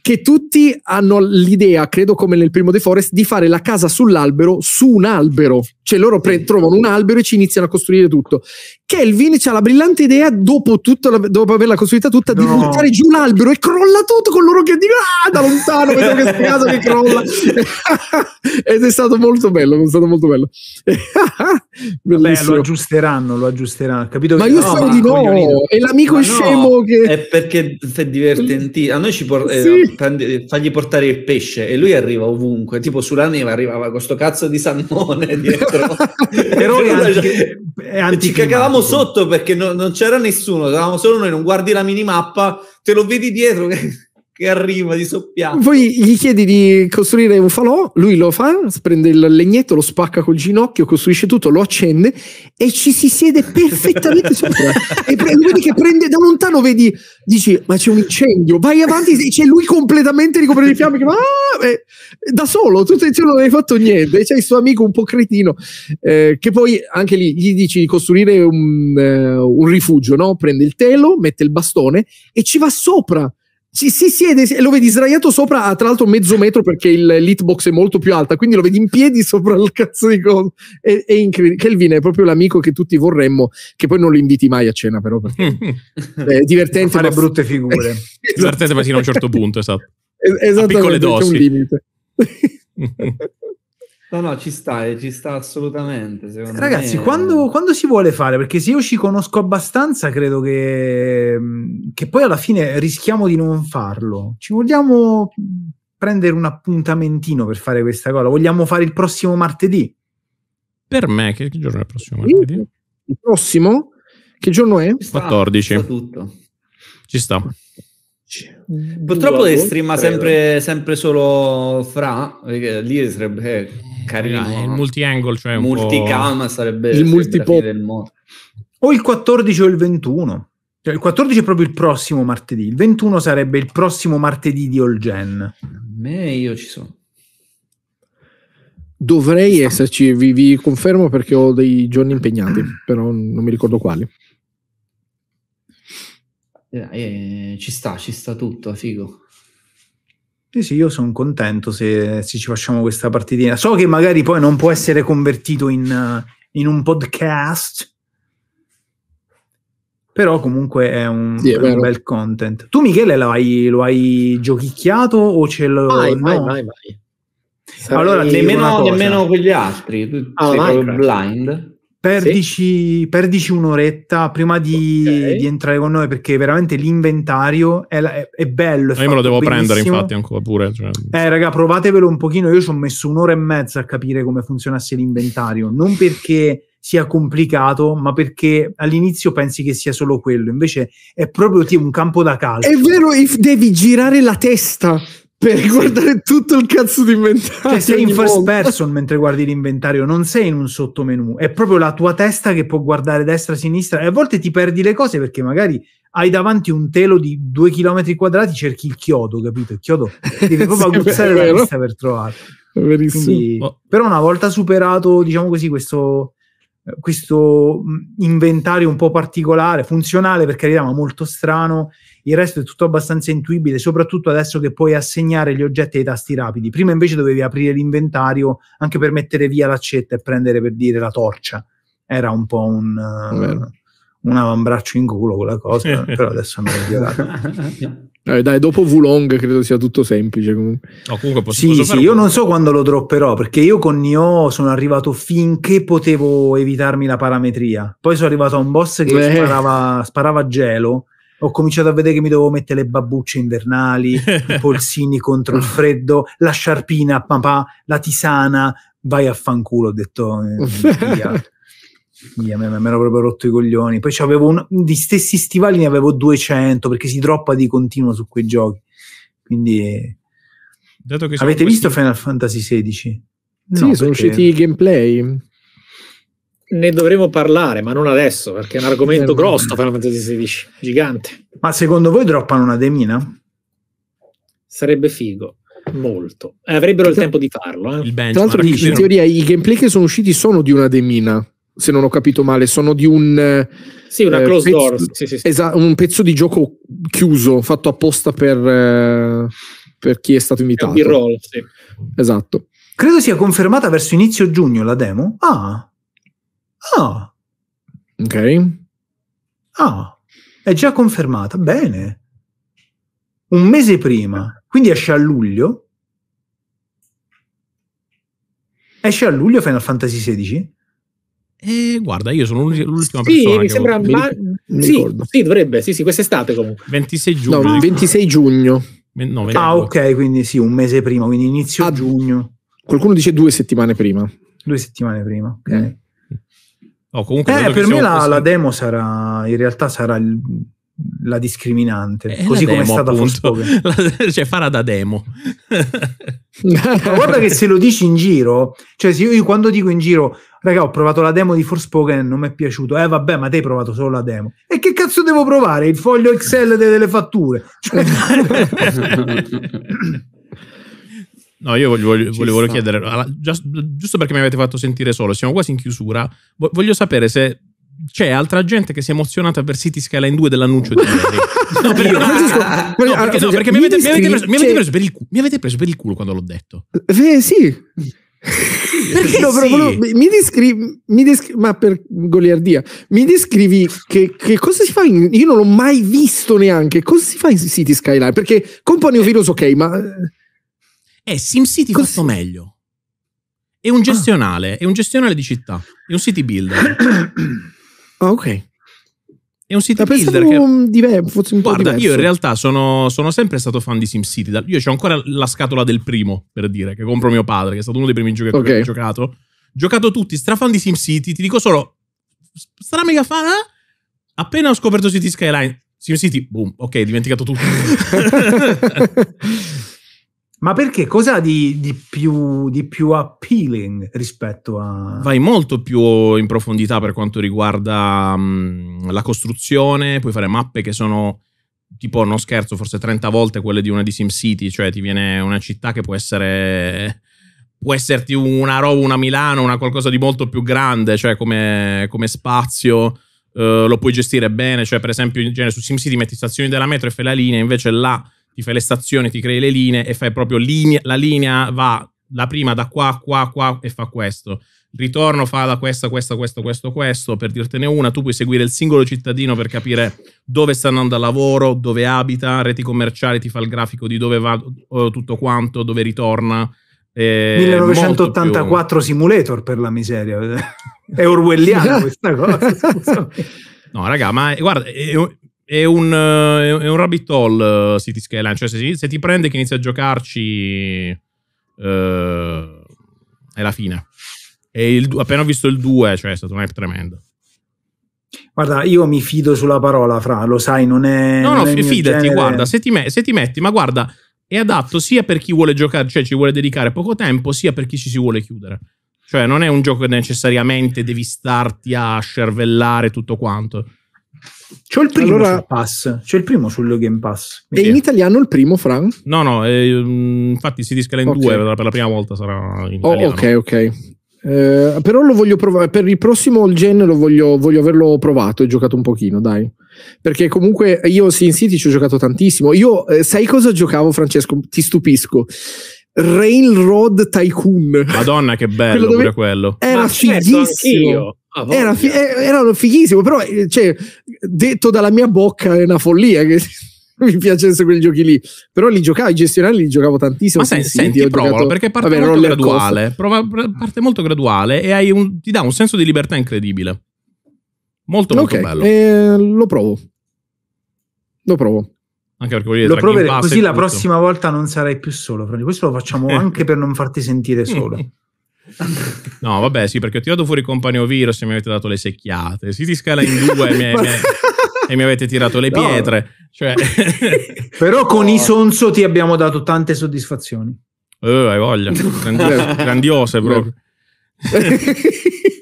che tutti hanno l'idea, credo come nel primo The Forest, di fare la casa sull'albero su un albero. Cioè loro pre- trovano un albero e ci iniziano a costruire tutto. Kelvin ha la brillante idea, dopo, la, dopo averla costruita tutta, no. di buttare giù l'albero e crolla tutto con loro che dicono ah, da lontano, vedo questa casa che crolla. Ed è stato molto bello, è stato molto bello. Vabbè, lo aggiusteranno, lo aggiusteranno. Capito ma io no, spero di no, è l'amico ma scemo no, che... È perché è divertente, A noi ci por- eh, sì. eh, fagli portare il pesce e lui arriva ovunque, tipo sulla neve arrivava questo cazzo di salmone dietro vero. Eroi anti- ci cagavamo sotto perché no, non c'era nessuno, eravamo solo noi, non guardi la minimappa, te lo vedi dietro che arriva di soppiatto. Poi gli chiedi di costruire un falò, lui lo fa, prende il legnetto, lo spacca col ginocchio, costruisce tutto, lo accende e ci si siede perfettamente sopra. e pre- vedi che prende da lontano, vedi, dici, ma c'è un incendio, vai avanti, c'è lui completamente ricoperto di fiamme, che va ah, eh, da solo, tu cioè, non hai fatto niente, c'è il suo amico un po' cretino, eh, che poi anche lì gli dici di costruire un, eh, un rifugio, no? prende il telo, mette il bastone e ci va sopra si, si siede e lo vedi sdraiato sopra, ah, tra l'altro mezzo metro perché il hitbox è molto più alta, quindi lo vedi in piedi sopra il cazzo di coso. È, è incredibile. Kelvin è proprio l'amico che tutti vorremmo, che poi non lo inviti mai a cena però, perché è divertente. fare ma... brutte figure. esatto. Divertente ma fino a un certo punto, esatto. Es- a piccole dosi. C'è un limite. No, no, ci sta, eh, ci sta assolutamente. Ragazzi, me... quando, quando, si vuole fare? Perché se io ci conosco abbastanza, credo che, mm, che poi alla fine rischiamo di non farlo. Ci vogliamo prendere un appuntamentino per fare questa cosa? Vogliamo fare il prossimo martedì? Per me, che giorno è il prossimo martedì? Il prossimo? Che giorno è? 14. tutto. Ci sta. Purtroppo lei streama sempre, sempre, solo fra, perché eh, lì sarebbe eh, Carino. Il multi-angle, cioè un Multicam sarebbe il multipo del modo. O il 14 o il 21. Cioè, il 14 è proprio il prossimo martedì, il 21 sarebbe il prossimo martedì di All Gen. Me io ci sono. Dovrei esserci, vi, vi, confermo perché ho dei giorni impegnati, però non mi ricordo quali. Eh, eh, ci sta, ci sta tutto, figo. Sì, sì, io sono contento se, se, ci facciamo questa partitina. So che magari poi non può essere convertito in, eh, in un podcast, però comunque è un, sì, è un bel content. Tu Michele lo hai, lo hai giochicchiato o ce l'ho? Mai, no? mai, mai, mai. allora, nemmeno, nemmeno quegli altri, tu ah, sei blind. Perdici, sì. perdici un'oretta prima di, okay. di, entrare con noi perché veramente l'inventario è, è, è bello. È io me lo devo prendere infatti ancora pure. Cioè. Eh raga, provatevelo un pochino. Io ci ho messo un'ora e mezza a capire come funzionasse l'inventario. Non perché sia complicato, ma perché all'inizio pensi che sia solo quello, invece è proprio tipo un campo da calcio. È vero, if devi girare la testa per sì. guardare tutto il cazzo di inventario. Cioè, sei in first volta. person mentre guardi l'inventario, non sei in un sottomenu, è proprio la tua testa che può guardare destra, sinistra e a volte ti perdi le cose perché magari hai davanti un telo di due chilometri quadrati, cerchi il chiodo, capito? Il chiodo devi proprio sì, aguzzare la testa per trovarlo. Quindi, oh. però una volta superato, diciamo così, questo, questo inventario un po' particolare, funzionale per carità, ma molto strano, il resto è tutto abbastanza intuibile, soprattutto adesso che puoi assegnare gli oggetti ai tasti rapidi. Prima invece dovevi aprire l'inventario anche per mettere via l'accetta e prendere per dire la torcia. Era un po' un, uh, un avambraccio in culo quella cosa, però adesso hanno migliorato. Eh, dai, dopo Vulong credo sia tutto semplice. No, comunque posso, sì, posso sì, io non so quando lo dropperò perché io con Nio sono arrivato finché potevo evitarmi la parametria. Poi sono arrivato a un boss che eh. sparava, sparava, gelo ho cominciato a vedere che mi dovevo mettere le babbucce invernali, i polsini contro il freddo, la sciarpina, papà, la tisana, vai a fanculo, ho detto. Eh, via. Via, me, ero proprio rotto i coglioni. Poi avevo un, di stessi stivali ne avevo 200 perché si droppa di continuo su quei giochi. Quindi avete visto questi... Final Fantasy XVI? No, sì, sono perché... usciti i gameplay ne dovremo parlare, ma non adesso, perché è un argomento eh, grosso Final Fantasy XVI, gigante. Ma secondo voi droppano una demina? Sarebbe figo. Molto. Eh, avrebbero il tempo di farlo. Eh. Tra l'altro, in teoria, i gameplay che sono usciti sono di una demina, se non ho capito male, sono di un... Sì, una eh, closed pezzo, door. Sì, sì, sì. Esatto, un pezzo di gioco chiuso, fatto apposta per, eh, per chi è stato invitato. Il un roll sì. Esatto. Credo sia confermata verso inizio giugno la demo. Ah, Ah. Ok. Ah, è già confermata. Bene. Un mese prima. Quindi esce a luglio. Esce a luglio Final Fantasy XVI? Eh, guarda, io sono l'ultima sì, persona. Mi sembra che... ma... mi sì, ricordo. sì, dovrebbe, sì, sì, quest'estate comunque. 26 giugno. No, 26 ah, giugno. No, ah, ok, quindi sì, un mese prima, quindi inizio ah, giugno. Qualcuno dice due settimane prima. Due settimane prima, ok. Mm. No, comunque eh, per me la, la, demo sarà in realtà sarà il, la discriminante, eh, così come è stata Forspoken. cioè farà da demo. guarda che se lo dici in giro, cioè se io, io, quando dico in giro, raga, ho provato la demo di Forspoken, e non mi è piaciuto. Eh vabbè, ma te hai provato solo la demo. E che cazzo devo provare? Il foglio Excel delle, delle fatture. Cioè, No, io voglio, voglio, volevo sta. chiedere, giusto perché mi avete fatto sentire solo, siamo quasi in chiusura, voglio sapere se c'è altra gente che si è emozionata per City Skyline 2 dell'annuncio di ieri. No, perché, no, perché, no, perché mi, avete, mi, avete preso, mi, cioè- per il culo, mi avete preso per il culo quando l'ho detto. Eh, sì. Perché no, sì. volevo, mi, descrivi, mi descrivi, ma per goliardia, mi descrivi che, che cosa si fa? In, io non l'ho mai visto neanche. Cosa si fa in City Skyline? Perché compagno eh. virus, ok, ma eh, è SimCity Cos- fatto meglio. È un gestionale, ah. è un gestionale di città, è un city builder. ah, ok. È un city builder che... diver- forse un Guarda, po diverso. io in realtà sono, sono, sempre stato fan di SimCity. Io ho ancora la scatola del primo, per dire, che compro mio padre, che è stato uno dei primi giocatori okay. che ho giocato. Giocato tutti, strafan di SimCity, ti dico solo, stra mega fan, eh? Appena ho scoperto City Skyline, SimCity, boom, ok, ho dimenticato tutto. Ma perché? Cosa di, di, più, di più appealing rispetto a... Vai molto più in profondità per quanto riguarda mh, mm, la costruzione, puoi fare mappe che sono tipo, non scherzo, forse 30 volte quelle di una di SimCity, cioè ti viene una città che può essere... Può esserti una Roma, una Milano, una qualcosa di molto più grande, cioè come, come spazio... Uh, lo puoi gestire bene, cioè per esempio in genere su SimCity metti stazioni della metro e fai la linea, invece là ti fai le stazioni, ti crei le linee e fai proprio linea, la linea va la prima da qua, a qua, a qua e fa questo. ritorno fa da questa, questa, questo, questo, questo, per dirtene una, tu puoi seguire il singolo cittadino per capire dove sta andando a lavoro, dove abita, reti commerciali ti fa il grafico di dove va tutto quanto, dove ritorna. Eh, 1984 Simulator per la miseria, è orwelliana questa cosa. No, raga, ma eh, guarda, eh, è un, eh, è un rabbit hole eh, City Skyline. Cioè, se, se, ti prende che inizi a giocarci, uh, è la fine. E il, appena ho visto il 2, cioè, è stato un hype tremendo. Guarda, io mi fido sulla parola, Fra, lo sai, non è. No, non no, è fidati, genere. guarda, se ti, me, se ti, metti, ma guarda, è adatto sia per chi vuole giocare, cioè ci vuole dedicare poco tempo, sia per chi ci si vuole chiudere. Cioè, non è un gioco che necessariamente devi starti a scervellare tutto quanto. C'ho il primo allora, sul Pass, c'è il primo sul Game Pass. E in italiano il primo, Fran? No, no, eh, mm, infatti si discala in okay. due, per la prima volta sarà in oh, italiano. Oh, ok, ok. Eh, però lo voglio provare per il prossimo gen lo voglio, voglio, averlo provato e giocato un pochino dai perché comunque io Sin City ci ho giocato tantissimo io eh, sai cosa giocavo Francesco ti stupisco Railroad Tycoon. Madonna, che bello quello dove... pure quello. Era certo, fighissimo. Ah, era, fi- eh, era fighissimo, però eh, cioè, detto dalla mia bocca è una follia che mi piacesse quei giochi lì. Però li giocavo, i gestionali li giocavo tantissimo. Ma sen- senti, senti provalo, giocato, perché parte vabbè, molto graduale. Prova, parte molto graduale e un, ti dà un senso di libertà incredibile. Molto, molto okay, bello. Eh, lo provo. Lo provo. Anche perché voglio dire, lo proverò così la prossima volta non sarai più solo. Questo lo facciamo anche per non farti sentire solo. no, vabbè, sì, perché ho tirato fuori Compagno Virus se mi avete dato le secchiate. Si ti scala in due e mi, mi, e mi avete tirato le pietre. No. Cioè... Però con no. i Sonso ti abbiamo dato tante soddisfazioni. Eh, hai voglia, grandiose, grandiose proprio.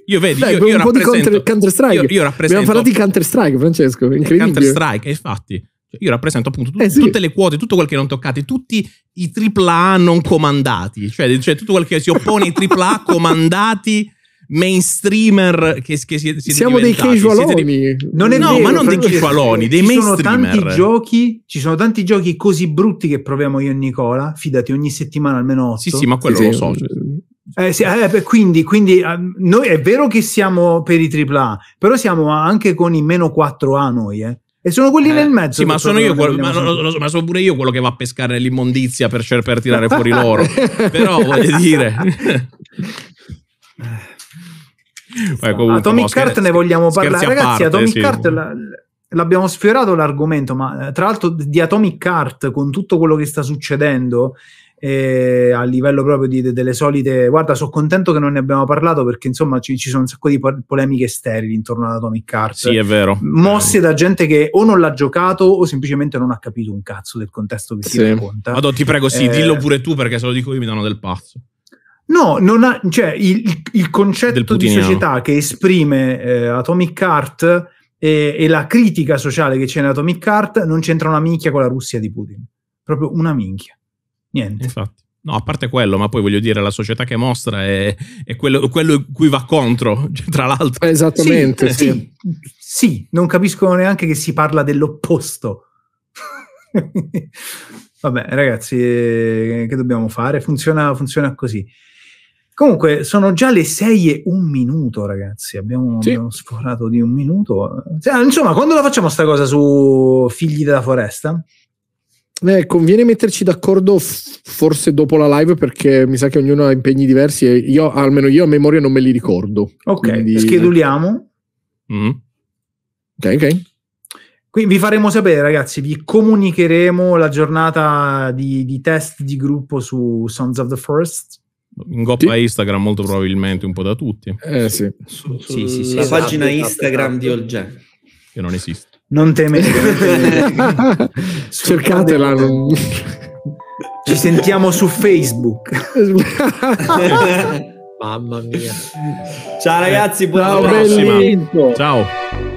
Io vedi, Dai, io, io, un po' di Counter, Strike. Io, io rappresento. Abbiamo parlato di Counter Strike, Francesco. Counter Strike, eh, infatti. Cioè, io rappresento appunto tut- eh sì. tutte le quote, tutto quel che non toccate, tutti i AAA non comandati, cioè, cioè tutto quel che si oppone ai AAA comandati mainstreamer che, che siete, siete siamo dei casualoni di... non è no vero, ma non dei casualoni dei ci sono tanti giochi ci sono tanti giochi così brutti che proviamo io e Nicola fidati ogni settimana almeno 8 sì sì ma quello sì, lo so eh, sì, eh, quindi, quindi eh, noi è vero che siamo per i AAA però siamo anche con i meno 4A noi eh e sono quelli eh, nel mezzo. Sì, ma sono, io quello, ma, lo, lo, ma sono pure io quello che va a pescare l'immondizia per, per tirare fuori loro. Però voglio dire. Beh, comunque, Atomic no, Heart ne vogliamo parlare, ragazzi. Parte, Atomic sì. Heart la, l'abbiamo sfiorato l'argomento, ma eh, tra l'altro di Atomic Heart con tutto quello che sta succedendo, eh, a livello proprio di, de, delle solite... Guarda, sono contento che non ne abbiamo parlato perché insomma ci, ci sono un sacco di po- polemiche sterili intorno ad Atomic Heart. Sì, è vero. Mosse eh. da gente che o non l'ha giocato o semplicemente non ha capito un cazzo del contesto che sì. si racconta. Madonna, ti prego, sì, eh, dillo pure tu perché se lo dico io mi danno del pazzo. No, non ha, cioè, il, il concetto di società che esprime eh, Atomic Heart e, e, la critica sociale che c'è in Atomic Heart non c'entra una minchia con la Russia di Putin. Proprio una minchia. Niente. Infatti. No, a parte quello, ma poi voglio dire, la società che mostra è, è quello, quello cui va contro, cioè, tra l'altro. Esattamente. Sì, sì. sì, non capiscono neanche che si parla dell'opposto. Vabbè, ragazzi, eh, che dobbiamo fare? Funziona, funziona così. Comunque, sono già le 6 e un minuto, ragazzi. Abbiamo, sì. abbiamo sforato di un minuto. Ah, insomma, quando la facciamo sta cosa su Figli della Foresta? Eh, conviene metterci d'accordo f- forse dopo la live perché mi sa che ognuno ha impegni diversi e io, almeno io a memoria non me li ricordo. Ok, quindi... scheduliamo. Mm. Ok, ok. Quindi vi faremo sapere, ragazzi, vi comunicheremo la giornata di, di test di gruppo su Sons of the First. In coppa sì. Instagram molto probabilmente un po' da tutti. Eh sì. Su, sì, sì, sì, la esatto, pagina Instagram di Olge. Che non esiste. Non temete. Cercatela. Non... Ci sentiamo su Facebook. Mamma mia. Ciao ragazzi, buona Ciao.